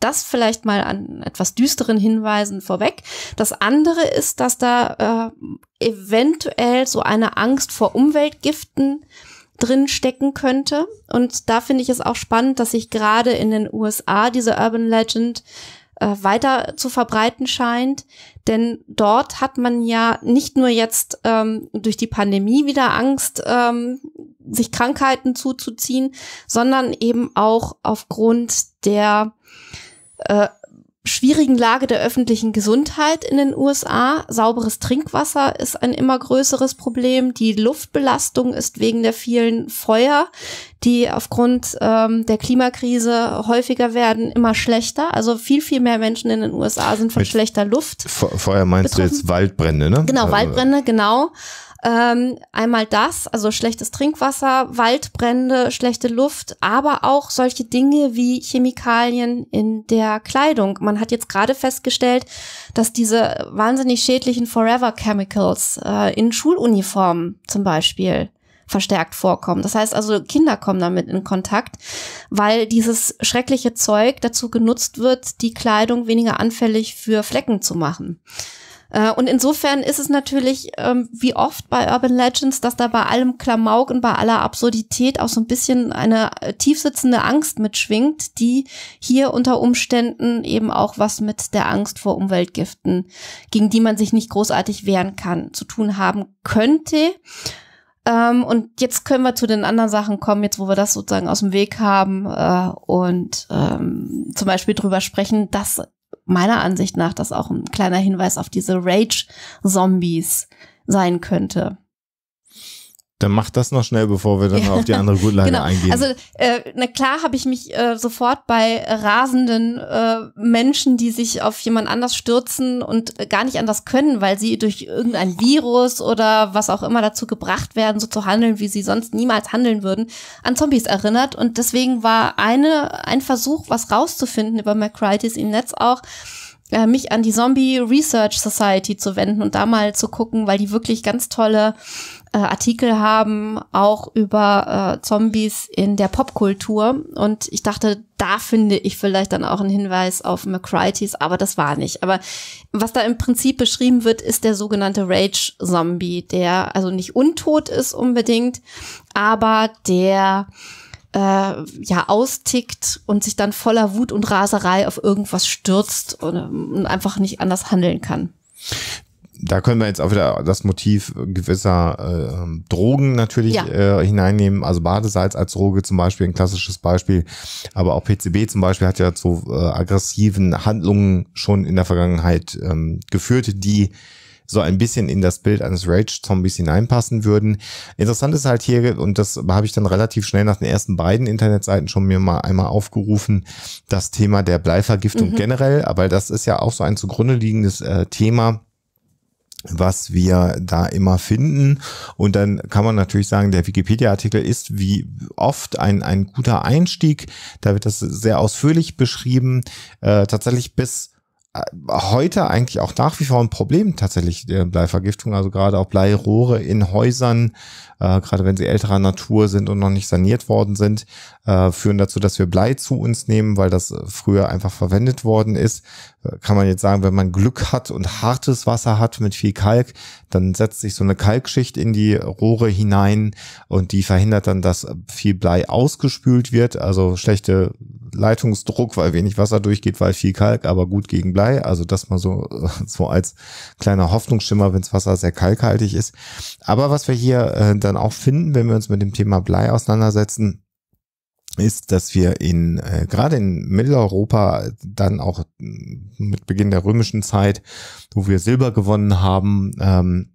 Das vielleicht mal an etwas düsteren Hinweisen vorweg. Das andere ist, dass da äh, eventuell so eine Angst vor Umweltgiften drin stecken könnte. Und da finde ich es auch spannend, dass sich gerade in den USA diese Urban Legend äh, weiter zu verbreiten scheint. Denn dort hat man ja nicht nur jetzt ähm, durch die Pandemie wieder Angst, ähm, sich Krankheiten zuzuziehen, sondern eben auch aufgrund der äh, schwierigen Lage der öffentlichen Gesundheit in den USA. Sauberes Trinkwasser ist ein immer größeres Problem. Die Luftbelastung ist wegen der vielen Feuer, die aufgrund ähm, der Klimakrise häufiger werden, immer schlechter. Also viel, viel mehr Menschen in den USA sind von Mit schlechter Luft. Feuer meinst betroffen. du jetzt Waldbrände, ne? Genau, also Waldbrände, genau. Ähm, einmal das, also schlechtes Trinkwasser, Waldbrände, schlechte Luft, aber auch solche Dinge wie Chemikalien in der Kleidung. Man hat jetzt gerade festgestellt, dass diese wahnsinnig schädlichen Forever Chemicals äh, in Schuluniformen zum Beispiel verstärkt vorkommen. Das heißt also, Kinder kommen damit in Kontakt, weil dieses schreckliche Zeug dazu genutzt wird, die Kleidung weniger anfällig für Flecken zu machen. Äh, und insofern ist es natürlich, ähm, wie oft bei Urban Legends, dass da bei allem Klamauk und bei aller Absurdität auch so ein bisschen eine äh, tiefsitzende Angst mitschwingt, die hier unter Umständen eben auch was mit der Angst vor Umweltgiften, gegen die man sich nicht großartig wehren kann, zu tun haben könnte. Ähm, und jetzt können wir zu den anderen Sachen kommen, jetzt wo wir das sozusagen aus dem Weg haben äh, und ähm, zum Beispiel drüber sprechen, dass meiner Ansicht nach das auch ein kleiner Hinweis auf diese Rage-Zombies sein könnte. Dann mach das noch schnell, bevor wir dann auf die andere Grundlage genau. eingehen. Also, äh, na klar habe ich mich äh, sofort bei rasenden äh, Menschen, die sich auf jemand anders stürzen und äh, gar nicht anders können, weil sie durch irgendein Virus oder was auch immer dazu gebracht werden, so zu handeln, wie sie sonst niemals handeln würden, an Zombies erinnert. Und deswegen war eine, ein Versuch, was rauszufinden über McCritis im Netz auch, äh, mich an die Zombie Research Society zu wenden und da mal zu gucken, weil die wirklich ganz tolle äh, Artikel haben, auch über äh, Zombies in der Popkultur. Und ich dachte, da finde ich vielleicht dann auch einen Hinweis auf McCrighties, aber das war nicht. Aber was da im Prinzip beschrieben wird, ist der sogenannte Rage-Zombie, der also nicht untot ist unbedingt, aber der äh, ja austickt und sich dann voller Wut und Raserei auf irgendwas stürzt und, ähm, und einfach nicht anders handeln kann da können wir jetzt auch wieder das Motiv gewisser äh, Drogen natürlich ja. äh, hineinnehmen. Also Badesalz als Droge zum Beispiel, ein klassisches Beispiel. Aber auch PCB zum Beispiel hat ja zu äh, aggressiven Handlungen schon in der Vergangenheit ähm, geführt, die so ein bisschen in das Bild eines Rage-Zombies hineinpassen würden. Interessant ist halt hier, und das habe ich dann relativ schnell nach den ersten beiden Internetseiten schon mir mal einmal aufgerufen, das Thema der Bleivergiftung mhm. generell, aber das ist ja auch so ein zugrunde liegendes äh, Thema was wir da immer finden. Und dann kann man natürlich sagen, der Wikipedia-Artikel ist wie oft ein, ein guter Einstieg. Da wird das sehr ausführlich beschrieben. Äh, tatsächlich bis äh, heute eigentlich auch nach wie vor ein Problem tatsächlich der Bleivergiftung, also gerade auch Bleirohre in Häusern, äh, gerade wenn sie älterer Natur sind und noch nicht saniert worden sind, äh, führen dazu, dass wir Blei zu uns nehmen, weil das früher einfach verwendet worden ist kann man jetzt sagen, wenn man Glück hat und hartes Wasser hat mit viel Kalk, dann setzt sich so eine Kalkschicht in die Rohre hinein und die verhindert dann, dass viel Blei ausgespült wird, also schlechte Leitungsdruck, weil wenig Wasser durchgeht, weil viel Kalk, aber gut gegen Blei. Also das mal so, so als kleiner Hoffnungsschimmer, wenns Wasser sehr kalkhaltig ist. Aber was wir hier äh, dann auch finden, wenn wir uns mit dem Thema Blei auseinandersetzen, ist, dass wir in äh, gerade in Mitteleuropa dann auch mit Beginn der römischen Zeit, wo wir Silber gewonnen haben, ähm,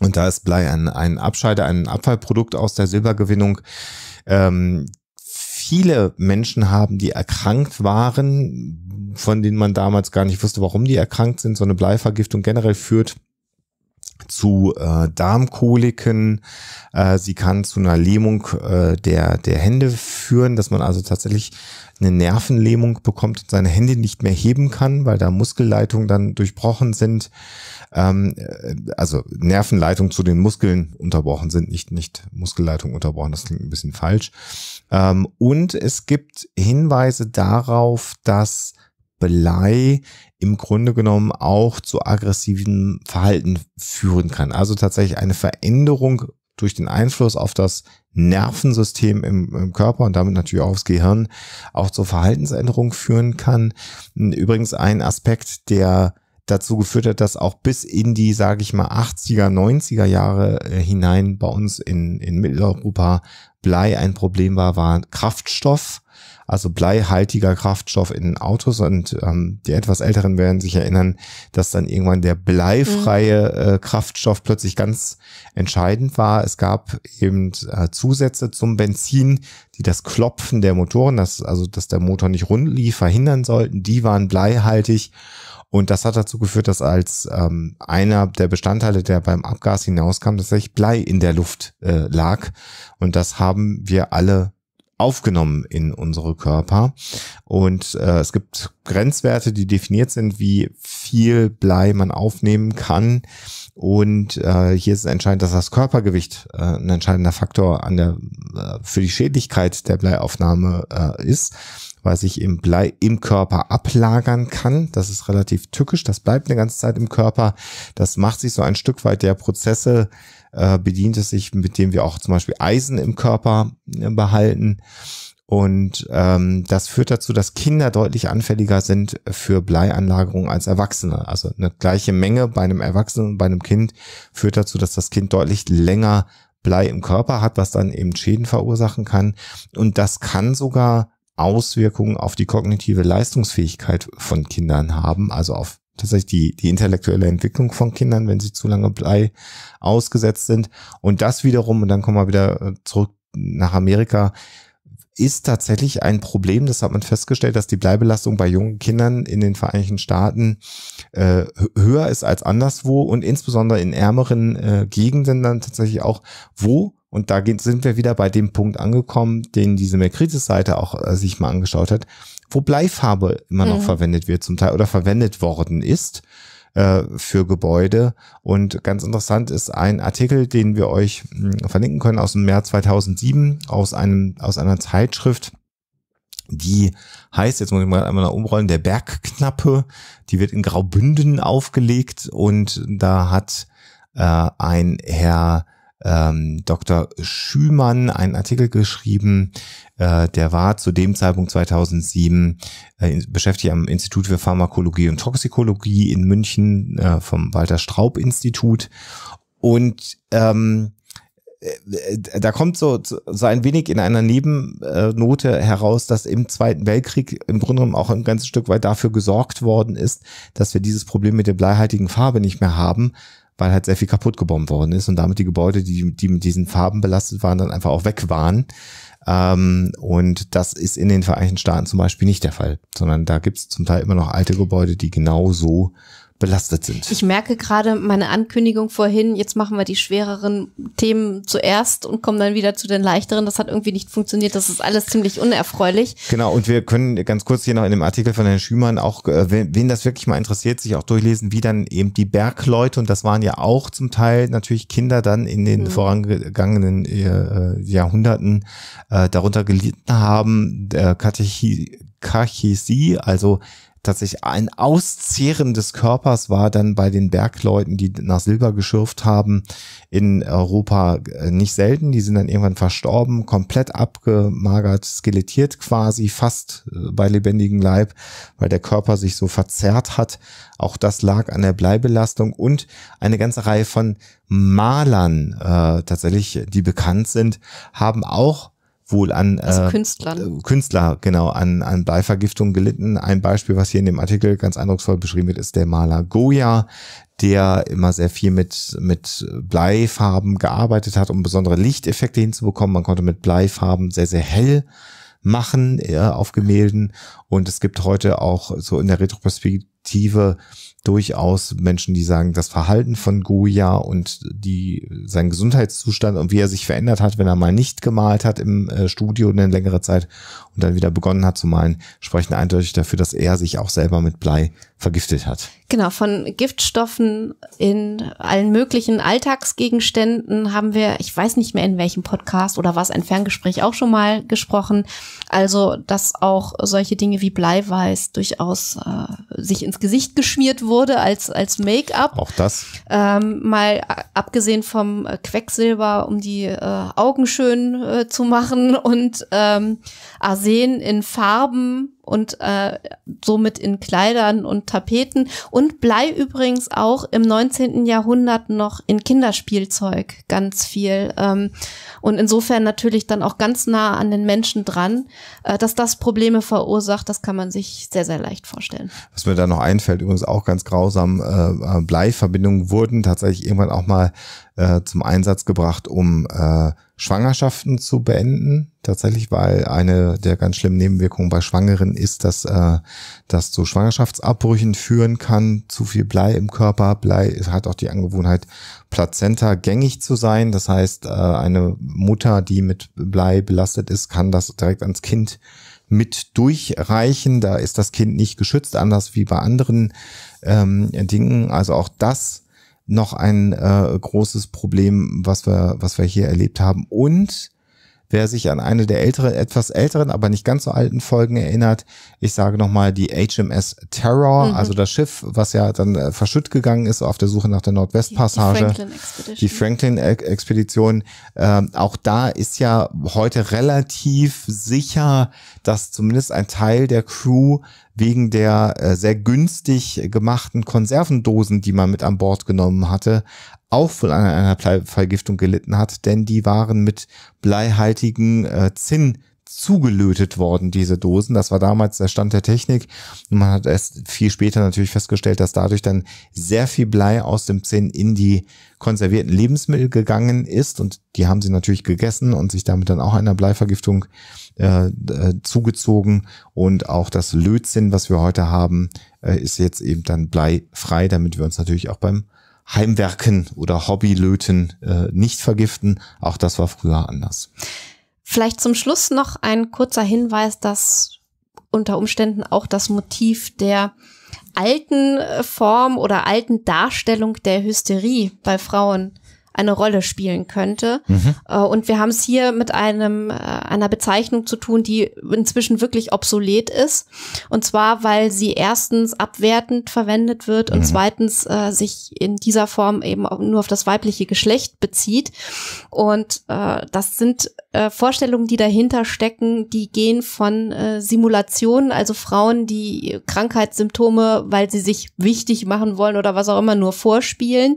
und da ist Blei ein, ein Abscheide, ein Abfallprodukt aus der Silbergewinnung, ähm, viele Menschen haben, die erkrankt waren, von denen man damals gar nicht wusste, warum die erkrankt sind. So eine Bleivergiftung generell führt zu äh, Darmkoliken. Äh, sie kann zu einer Lähmung äh, der, der Hände führen, dass man also tatsächlich eine Nervenlähmung bekommt und seine Hände nicht mehr heben kann, weil da Muskelleitungen dann durchbrochen sind. Ähm, äh, also Nervenleitungen zu den Muskeln unterbrochen sind, nicht, nicht Muskelleitungen unterbrochen, das klingt ein bisschen falsch. Ähm, und es gibt Hinweise darauf, dass Blei im Grunde genommen auch zu aggressivem Verhalten führen kann. Also tatsächlich eine Veränderung durch den Einfluss auf das Nervensystem im, im, Körper und damit natürlich auch aufs Gehirn auch zur Verhaltensänderung führen kann. Übrigens ein Aspekt, der dazu geführt hat, dass auch bis in die, sage ich mal, 80er, 90er Jahre äh, hinein bei uns in, in Mitteleuropa Blei ein Problem war, war Kraftstoff also bleihaltiger Kraftstoff in Autos. Und ähm, die etwas Älteren werden sich erinnern, dass dann irgendwann der bleifreie mhm. äh, Kraftstoff plötzlich ganz entscheidend war. Es gab eben äh, Zusätze zum Benzin, die das Klopfen der Motoren, das, also dass der Motor nicht rund lief, verhindern sollten. Die waren bleihaltig. Und das hat dazu geführt, dass als ähm, einer der Bestandteile, der beim Abgas hinauskam, tatsächlich Blei in der Luft äh, lag. Und das haben wir alle aufgenommen in unsere Körper. Und äh, es gibt Grenzwerte, die definiert sind, wie viel Blei man aufnehmen kann. Und äh, hier ist es entscheidend, dass das Körpergewicht äh, ein entscheidender Faktor an der, äh, für die Schädlichkeit der Bleiaufnahme äh, ist, weil sich im Blei im Körper ablagern kann. Das ist relativ tückisch, das bleibt eine ganze Zeit im Körper. Das macht sich so ein Stück weit der Prozesse äh, bedient es sich, mit dem wir auch zum Beispiel Eisen im Körper äh, behalten. Und ähm, das führt dazu, dass Kinder deutlich anfälliger sind für Bleianlagerung als Erwachsene. Also eine gleiche Menge bei einem Erwachsenen und bei einem Kind führt dazu, dass das Kind deutlich länger Blei im Körper hat, was dann eben Schäden verursachen kann. Und das kann sogar Auswirkungen auf die kognitive Leistungsfähigkeit von Kindern haben, also auf tatsächlich die, die intellektuelle Entwicklung von Kindern, wenn sie zu lange Blei ausgesetzt sind. Und das wiederum, und dann kommen wir wieder äh, zurück nach Amerika, ist tatsächlich ein Problem. Das hat man festgestellt, dass die Bleibelastung bei jungen Kindern in den Vereinigten Staaten äh, höher ist als anderswo und insbesondere in ärmeren äh, Gegenden dann tatsächlich auch, wo und da sind wir wieder bei dem Punkt angekommen, den diese Mercritis-Seite auch äh, sich mal angeschaut hat, wo Bleifarbe immer noch mhm. verwendet wird zum Teil oder verwendet worden ist äh, für Gebäude. Und ganz interessant ist ein Artikel, den wir euch hm, verlinken können aus dem März 2007 aus einem, aus einer Zeitschrift, die heißt, jetzt muss ich mal einmal umrollen, der Bergknappe. Die wird in Graubünden aufgelegt und da hat äh, ein Herr ähm, Dr. Schümann einen Artikel geschrieben, äh, der war zu dem Zeitpunkt 2007 äh, beschäftigt am Institut für Pharmakologie und Toxikologie in München äh, vom Walter Straub Institut. Und ähm, da kommt so, so ein wenig in einer Nebennote heraus, dass im Zweiten Weltkrieg im Grunde genommen auch ein ganzes Stück weit dafür gesorgt worden ist, dass wir dieses Problem mit der bleihaltigen Farbe nicht mehr haben, weil halt sehr viel kaputt gebombt worden ist und damit die Gebäude, die, die mit diesen Farben belastet waren, dann einfach auch weg waren. Ähm, und das ist in den Vereinigten Staaten zum Beispiel nicht der Fall, sondern da gibt es zum Teil immer noch alte Gebäude, die genau so belastet sind. Ich merke gerade meine Ankündigung vorhin, jetzt machen wir die schwereren Themen zuerst und kommen dann wieder zu den leichteren. Das hat irgendwie nicht funktioniert. Das ist alles ziemlich unerfreulich. Genau, und wir können ganz kurz hier noch in dem Artikel von Herrn Schümann auch, äh, wen das wirklich mal interessiert, sich auch durchlesen, wie dann eben die Bergleute, und das waren ja auch zum Teil natürlich Kinder dann in den hm. vorangegangenen äh, äh, Jahrhunderten äh, darunter gelitten haben, der Katechi Kachesi, also tatsächlich ein Auszehren des Körpers war dann bei den Bergleuten, die nach Silber geschürft haben, in Europa äh, nicht selten. Die sind dann irgendwann verstorben, komplett abgemagert, skelettiert quasi, fast äh, bei lebendigem Leib, weil der Körper sich so verzerrt hat. Auch das lag an der Bleibelastung und eine ganze Reihe von Malern äh, tatsächlich, die bekannt sind, haben auch wohl an äh, Künstlern. Äh, Künstler, genau, an, an Bleivergiftung gelitten. Ein Beispiel, was hier in dem Artikel ganz eindrucksvoll beschrieben wird, ist der Maler Goya, der immer sehr viel mit, mit Bleifarben gearbeitet hat, um besondere Lichteffekte hinzubekommen. Man konnte mit Bleifarben sehr, sehr hell machen ja, auf Gemälden. Und es gibt heute auch so in der Retrospektive durchaus Menschen, die sagen, das Verhalten von Goya und die, sein Gesundheitszustand und wie er sich verändert hat, wenn er mal nicht gemalt hat im äh, Studio eine längere Zeit und dann wieder begonnen hat zu malen, sprechen eindeutig dafür, dass er sich auch selber mit Blei vergiftet hat. Genau, von Giftstoffen in allen möglichen Alltagsgegenständen haben wir, ich weiß nicht mehr in welchem Podcast oder was, ein Ferngespräch auch schon mal gesprochen. Also, dass auch solche Dinge wie Bleiweiß durchaus äh, sich ins Gesicht geschmiert wurde als, als Make-up. Auch das. Ähm, mal abgesehen vom Quecksilber, um die äh, Augen schön äh, zu machen und ähm, Arsen in Farben und äh, somit in Kleidern und Tapeten. Und Blei übrigens auch im 19. Jahrhundert noch in Kinderspielzeug ganz viel. Ähm, und insofern natürlich dann auch ganz nah an den Menschen dran. Äh, dass das Probleme verursacht, das kann man sich sehr, sehr leicht vorstellen. Was mir da noch einfällt, übrigens auch ganz grausam, äh, äh Bleiverbindungen wurden tatsächlich irgendwann auch mal äh, zum Einsatz gebracht, um äh, Schwangerschaften zu beenden. Tatsächlich, weil eine der ganz schlimmen Nebenwirkungen bei Schwangeren ist, dass äh, das zu Schwangerschaftsabbrüchen führen kann. Zu viel Blei im Körper. Blei hat auch die Angewohnheit, Plazenta gängig zu sein. Das heißt, äh, eine Mutter, die mit Blei belastet ist, kann das direkt ans Kind mit durchreichen. Da ist das Kind nicht geschützt, anders wie bei anderen ähm, Dingen. Also auch das noch ein äh, großes Problem, was wir, was wir hier erlebt haben. Und wer sich an eine der älteren, etwas älteren, aber nicht ganz so alten Folgen erinnert, ich sage nochmal die HMS Terror, mhm. also das Schiff, was ja dann äh, verschütt gegangen ist auf der Suche nach der Nordwestpassage. Die Franklin-Expedition. Die Franklin e-, ähm, auch da ist ja heute relativ sicher, dass zumindest ein Teil der Crew wegen der äh, sehr günstig gemachten Konservendosen, die man mit an Bord genommen hatte, auch von einer, einer Bleivergiftung gelitten hat, denn die waren mit bleihaltigen äh, Zinn zugelötet worden, diese Dosen. Das war damals der Stand der Technik. Und man hat erst viel später natürlich festgestellt, dass dadurch dann sehr viel Blei aus dem Zinn in die konservierten Lebensmittel gegangen ist. Und die haben sie natürlich gegessen und sich damit dann auch einer Bleivergiftung äh, äh, zugezogen. Und auch das Lötzinn, was wir heute haben, äh, ist jetzt eben dann bleifrei, damit wir uns natürlich auch beim Heimwerken oder Hobbylöten äh, nicht vergiften. Auch das war früher anders. Vielleicht zum Schluss noch ein kurzer Hinweis, dass unter Umständen auch das Motiv der alten äh, Form oder alten Darstellung der Hysterie bei Frauen eine Rolle spielen könnte. Mhm. Äh, und wir haben es hier mit einem, äh, einer Bezeichnung zu tun, die inzwischen wirklich obsolet ist. Und zwar, weil sie erstens abwertend verwendet wird mhm. und zweitens äh, sich in dieser Form eben nur auf das weibliche Geschlecht bezieht. Und äh, das sind äh, Vorstellungen, die dahinter stecken, die gehen von äh, Simulationen, also Frauen, die Krankheitssymptome, weil sie sich wichtig machen wollen oder was auch immer, nur vorspielen,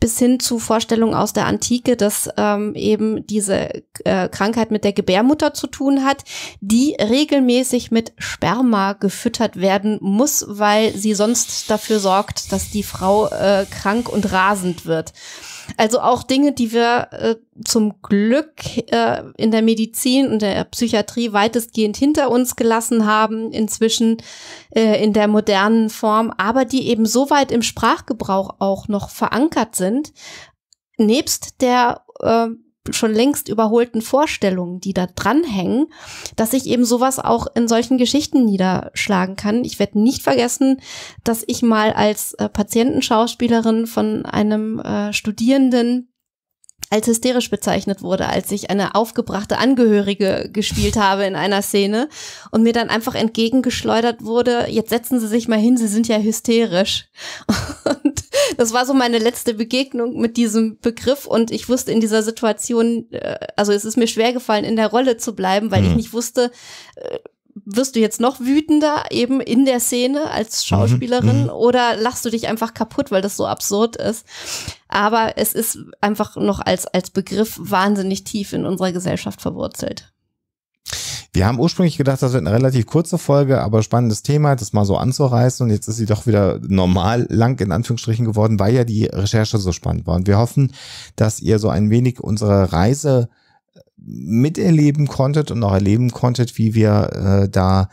bis hin zu Vorstellungen, Darstellung aus der Antike, dass ähm, eben diese äh, Krankheit mit der Gebärmutter zu tun hat, die regelmäßig mit Sperma gefüttert werden muss, weil sie sonst dafür sorgt, dass die Frau äh, krank und rasend wird. Also auch Dinge, die wir äh, zum Glück äh, in der Medizin und der Psychiatrie weitestgehend hinter uns gelassen haben, inzwischen äh, in der modernen Form, aber die eben so weit im Sprachgebrauch auch noch verankert sind, nebst der äh, schon längst überholten Vorstellungen, die da dranhängen, dass ich eben sowas auch in solchen Geschichten niederschlagen kann. Ich werde nicht vergessen, dass ich mal als äh, Patientenschauspielerin von einem äh, Studierenden als hysterisch bezeichnet wurde, als ich eine aufgebrachte Angehörige gespielt habe in einer Szene und mir dann einfach entgegengeschleudert wurde, jetzt setzen Sie sich mal hin, Sie sind ja hysterisch. Und das war so meine letzte Begegnung mit diesem Begriff und ich wusste in dieser Situation, äh, also es ist mir schwer gefallen, in der Rolle zu bleiben, weil mhm. ich nicht wusste, äh, wirst du jetzt noch wütender eben in der Szene als mhm. Schauspielerin mhm. oder lachst du dich einfach kaputt, weil das so absurd ist? Aber es ist einfach noch als, als Begriff wahnsinnig tief in unserer Gesellschaft verwurzelt. Wir haben ursprünglich gedacht, das wird eine relativ kurze Folge, aber spannendes Thema, das mal so anzureißen. Und jetzt ist sie doch wieder normal lang in Anführungsstrichen geworden, weil ja die Recherche so spannend war. Und wir hoffen, dass ihr so ein wenig unsere Reise äh, miterleben konntet und auch erleben konntet, wie wir äh, da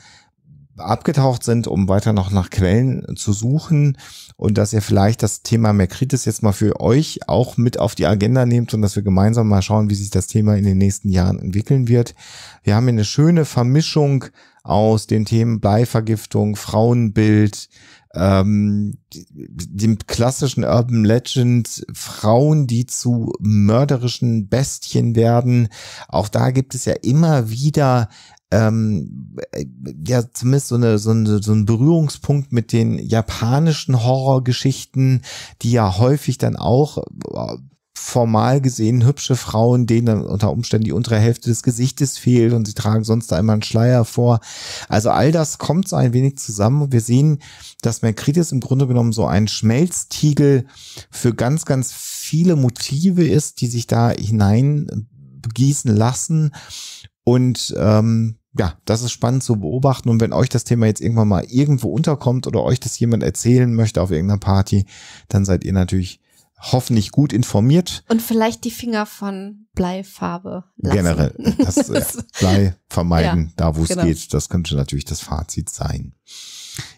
abgetaucht sind, um weiter noch nach Quellen zu suchen und dass ihr vielleicht das Thema Merkritis jetzt mal für euch auch mit auf die Agenda nehmt und dass wir gemeinsam mal schauen, wie sich das Thema in den nächsten Jahren entwickeln wird. Wir haben hier eine schöne Vermischung aus den Themen Bleivergiftung, Frauenbild, ähm, dem klassischen Urban Legend, Frauen, die zu mörderischen Bestien werden. Auch da gibt es ja immer wieder ähm, äh, ja zumindest so, eine, so, eine, so ein Berührungspunkt mit den japanischen Horrorgeschichten, die ja häufig dann auch äh, formal gesehen hübsche Frauen, denen dann unter Umständen die untere Hälfte des Gesichtes fehlt und sie tragen sonst da immer einen Schleier vor. Also all das kommt so ein wenig zusammen und wir sehen, dass Mercritis im Grunde genommen so ein Schmelztiegel für ganz, ganz viele Motive ist, die sich da hinein begießen lassen und ähm, ja, das ist spannend zu beobachten. Und wenn euch das Thema jetzt irgendwann mal irgendwo unterkommt oder euch das jemand erzählen möchte auf irgendeiner Party, dann seid ihr natürlich hoffentlich gut informiert. Und vielleicht die Finger von Bleifarbe lassen. Generell, das, äh, Blei vermeiden, ja, da wo es genau. geht. Das könnte natürlich das Fazit sein.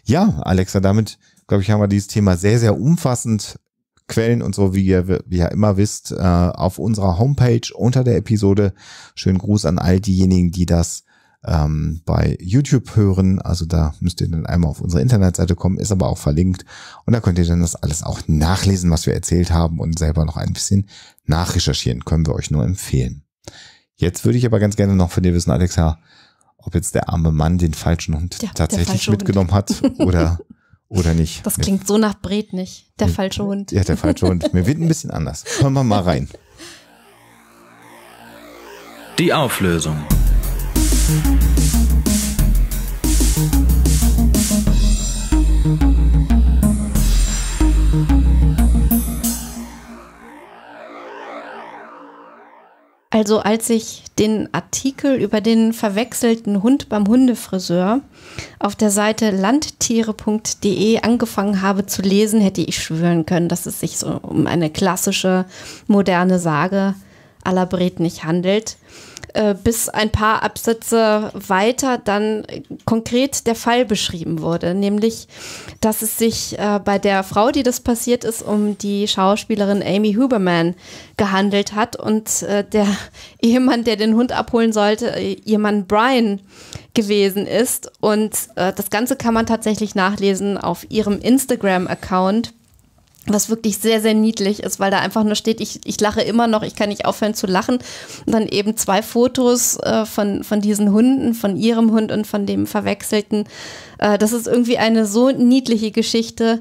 Ja, Alexa, damit, glaube ich, haben wir dieses Thema sehr, sehr umfassend. Quellen und so, wie ihr, wie ihr immer wisst, äh, auf unserer Homepage unter der Episode. Schönen Gruß an all diejenigen, die das ähm, bei YouTube hören. Also da müsst ihr dann einmal auf unsere Internetseite kommen, ist aber auch verlinkt. Und da könnt ihr dann das alles auch nachlesen, was wir erzählt haben und selber noch ein bisschen nachrecherchieren. Können wir euch nur empfehlen. Jetzt würde ich aber ganz gerne noch von dir wissen, Alexa, ob jetzt der arme Mann den falschen Hund ja, tatsächlich falsche mitgenommen Hund. hat oder oder nicht. Das klingt so nach Bret nicht. Der falsche Hund. Ja, der falsche Hund. Mir wird ein bisschen anders. Hören wir mal rein. Die Auflösung. Also als ich den Artikel über den verwechselten Hund beim Hundefriseur auf der Seite landtiere.de angefangen habe zu lesen, hätte ich schwören können, dass es sich so um eine klassische moderne Sage aller Breten nicht handelt. Äh, bis ein paar Absätze weiter dann konkret der Fall beschrieben wurde, nämlich dass es sich äh, bei der Frau, die das passiert ist, um die Schauspielerin Amy Huberman gehandelt hat und äh, der Ehemann, der den Hund abholen sollte, äh, ihr Mann Brian gewesen ist. Und äh, das Ganze kann man tatsächlich nachlesen auf ihrem Instagram-Account was wirklich sehr, sehr niedlich ist, weil da einfach nur steht, ich, ich lache immer noch, ich kann nicht aufhören zu lachen. Und dann eben zwei Fotos äh, von, von diesen Hunden, von ihrem Hund und von dem Verwechselten. Äh, das ist irgendwie eine so niedliche Geschichte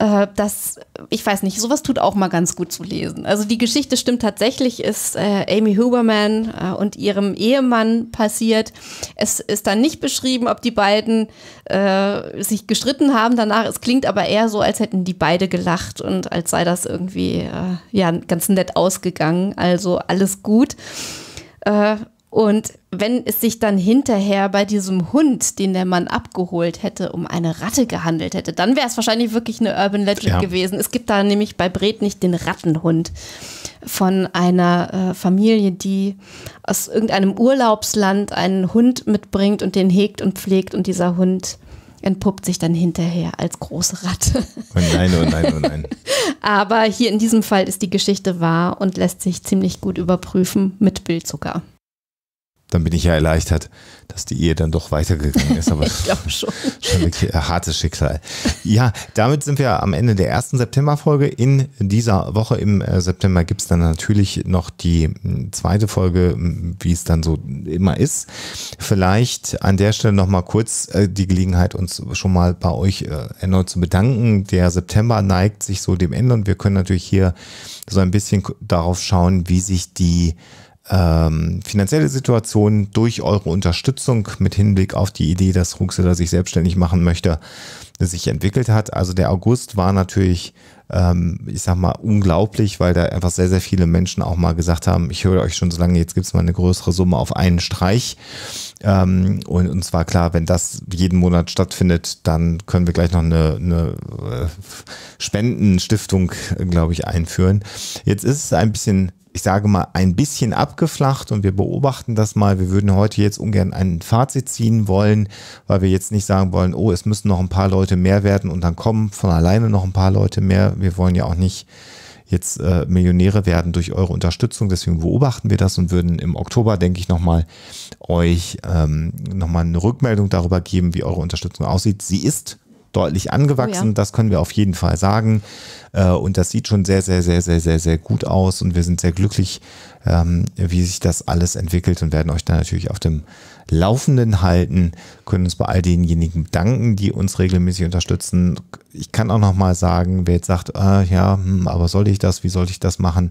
äh, das, ich weiß nicht, sowas tut auch mal ganz gut zu lesen. Also die Geschichte stimmt tatsächlich, ist äh, Amy Huberman äh, und ihrem Ehemann passiert. Es ist dann nicht beschrieben, ob die beiden äh, sich gestritten haben danach. Es klingt aber eher so, als hätten die beide gelacht und als sei das irgendwie äh, ja, ganz nett ausgegangen. Also alles gut äh, und wenn es sich dann hinterher bei diesem Hund, den der Mann abgeholt hätte, um eine Ratte gehandelt hätte, dann wäre es wahrscheinlich wirklich eine Urban Legend ja. gewesen. Es gibt da nämlich bei Bret nicht den Rattenhund von einer äh, Familie, die aus irgendeinem Urlaubsland einen Hund mitbringt und den hegt und pflegt und dieser Hund entpuppt sich dann hinterher als große Ratte. Oh nein, oh nein, oh nein. Aber hier in diesem Fall ist die Geschichte wahr und lässt sich ziemlich gut überprüfen mit Bild sogar dann bin ich ja erleichtert, dass die Ehe dann doch weitergegangen ist. Aber ich glaube schon. Schon ein äh, hartes Schicksal. Ja, damit sind wir am Ende der ersten Septemberfolge. In dieser Woche im äh, September gibt es dann natürlich noch die zweite Folge, wie es dann so immer ist. Vielleicht an der Stelle nochmal kurz äh, die Gelegenheit, uns schon mal bei euch erneut zu bedanken. Der September neigt sich so dem Ende und wir können natürlich hier so ein bisschen darauf schauen, wie sich die ähm, finanzielle Situation durch eure Unterstützung mit Hinblick auf die Idee, dass Ruxeller sich selbstständig machen möchte, sich entwickelt hat. Also der August war natürlich, ähm, ich sag mal, unglaublich, weil da einfach sehr, sehr viele Menschen auch mal gesagt haben, ich höre euch schon so lange, jetzt gibt es mal eine größere Summe auf einen Streich. Ähm, und uns war klar, wenn das jeden Monat stattfindet, dann können wir gleich noch eine, eine äh, Spendenstiftung, äh, glaube ich, einführen. Jetzt ist es ein bisschen ich sage mal, ein bisschen abgeflacht und wir beobachten das mal. Wir würden heute jetzt ungern ein Fazit ziehen wollen, weil wir jetzt nicht sagen wollen, oh, es müssen noch ein paar Leute mehr werden und dann kommen von alleine noch ein paar Leute mehr. Wir wollen ja auch nicht jetzt äh, Millionäre werden durch eure Unterstützung. Deswegen beobachten wir das und würden im Oktober, denke ich, nochmal euch ähm, nochmal eine Rückmeldung darüber geben, wie eure Unterstützung aussieht. Sie ist deutlich angewachsen. Oh ja. Das können wir auf jeden Fall sagen. Äh, und das sieht schon sehr, sehr, sehr, sehr, sehr, sehr gut aus. Und wir sind sehr glücklich, ähm, wie sich das alles entwickelt und werden euch dann natürlich auf dem Laufenden halten. Können uns bei all denjenigen bedanken, die uns regelmäßig unterstützen. Ich kann auch nochmal sagen, wer jetzt sagt, äh, ja, hm, aber soll ich das? Wie soll ich das machen?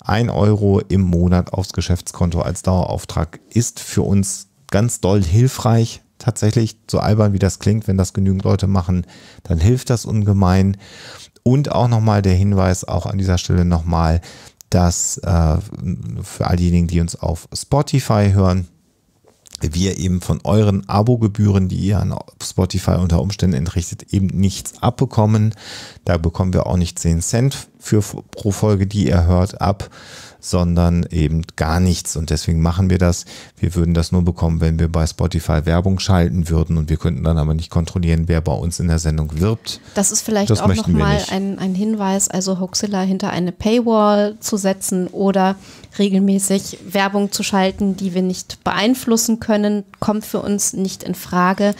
Ein Euro im Monat aufs Geschäftskonto als Dauerauftrag ist für uns ganz doll hilfreich tatsächlich, so albern wie das klingt, wenn das genügend Leute machen, dann hilft das ungemein. Und auch nochmal der Hinweis, auch an dieser Stelle nochmal, dass äh, für all diejenigen, die uns auf Spotify hören, wir eben von euren Abogebühren, die ihr an Spotify unter Umständen entrichtet, eben nichts abbekommen. Da bekommen wir auch nicht 10 Cent für pro Folge, die ihr hört, ab, sondern eben gar nichts. Und deswegen machen wir das. Wir würden das nur bekommen, wenn wir bei Spotify Werbung schalten würden und wir könnten dann aber nicht kontrollieren, wer bei uns in der Sendung wirbt. Das ist vielleicht das auch nochmal ein, ein Hinweis, also Hoaxilla hinter eine Paywall zu setzen oder regelmäßig Werbung zu schalten, die wir nicht beeinflussen können, kommt für uns nicht in Frage.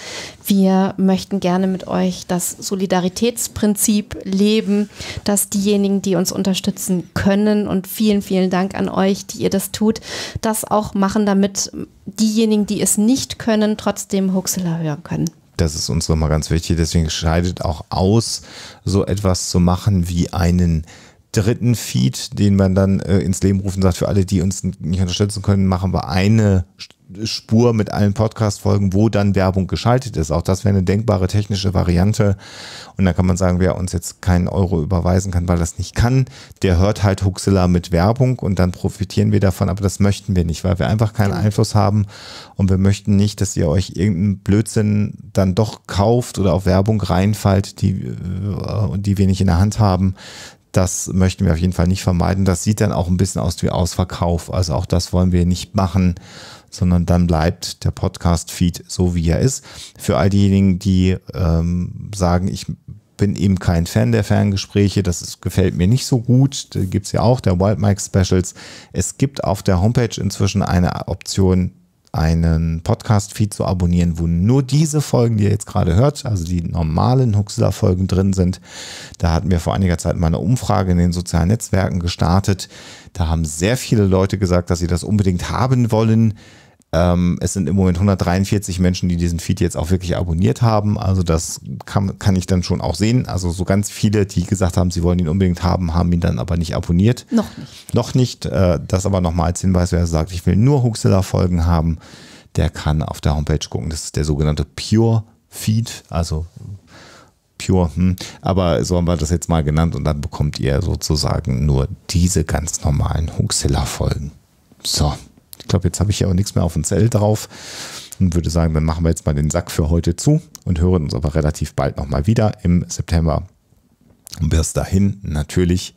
Wir möchten gerne mit euch das Solidaritätsprinzip leben, dass diejenigen, die uns unterstützen können und vielen, vielen Dank an euch, die ihr das tut, das auch machen, damit diejenigen, die es nicht können, trotzdem Huxela hören können das ist uns nochmal ganz wichtig. Deswegen scheidet auch aus, so etwas zu machen wie einen dritten Feed, den man dann äh, ins Leben rufen sagt, für alle, die uns nicht unterstützen können, machen wir eine Spur mit allen Podcast-Folgen, wo dann Werbung geschaltet ist. Auch das wäre eine denkbare technische Variante. Und da kann man sagen, wer uns jetzt keinen Euro überweisen kann, weil das nicht kann, der hört halt Huxela mit Werbung und dann profitieren wir davon. Aber das möchten wir nicht, weil wir einfach keinen Einfluss haben und wir möchten nicht, dass ihr euch irgendeinen Blödsinn dann doch kauft oder auf Werbung reinfallt, die, äh, die wir nicht in der Hand haben, das möchten wir auf jeden Fall nicht vermeiden. Das sieht dann auch ein bisschen aus wie Ausverkauf. Also auch das wollen wir nicht machen, sondern dann bleibt der Podcast-Feed so, wie er ist. Für all diejenigen, die ähm, sagen, ich bin eben kein Fan der Ferngespräche. Das ist, gefällt mir nicht so gut. Da äh, gibt es ja auch der Wild Mike Specials. Es gibt auf der Homepage inzwischen eine Option, einen Podcast-Feed zu abonnieren, wo nur diese Folgen, die ihr jetzt gerade hört, also die normalen Huxler-Folgen drin sind. Da hatten wir vor einiger Zeit mal eine Umfrage in den sozialen Netzwerken gestartet. Da haben sehr viele Leute gesagt, dass sie das unbedingt haben wollen. Ähm, es sind im Moment 143 Menschen, die diesen Feed jetzt auch wirklich abonniert haben. Also das kann, kann ich dann schon auch sehen. Also so ganz viele, die gesagt haben, sie wollen ihn unbedingt haben, haben ihn dann aber nicht abonniert. Noch nicht. Noch nicht. Äh, das aber nochmal als Hinweis, wer sagt, ich will nur Huxilla-Folgen haben, der kann auf der Homepage gucken. Das ist der sogenannte Pure Feed, also Pure, hm. aber so haben wir das jetzt mal genannt und dann bekommt ihr sozusagen nur diese ganz normalen Huxilla-Folgen. So. Ich glaube, jetzt habe ich ja auch nichts mehr auf dem Zell drauf und würde sagen, dann machen wir jetzt mal den Sack für heute zu und hören uns aber relativ bald nochmal wieder im September. Und bis dahin natürlich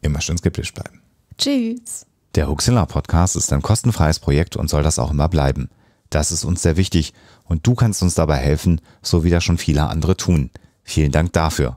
immer schön skeptisch bleiben. Tschüss. Der Huxilla Podcast ist ein kostenfreies Projekt und soll das auch immer bleiben. Das ist uns sehr wichtig und du kannst uns dabei helfen, so wie das schon viele andere tun. Vielen Dank dafür.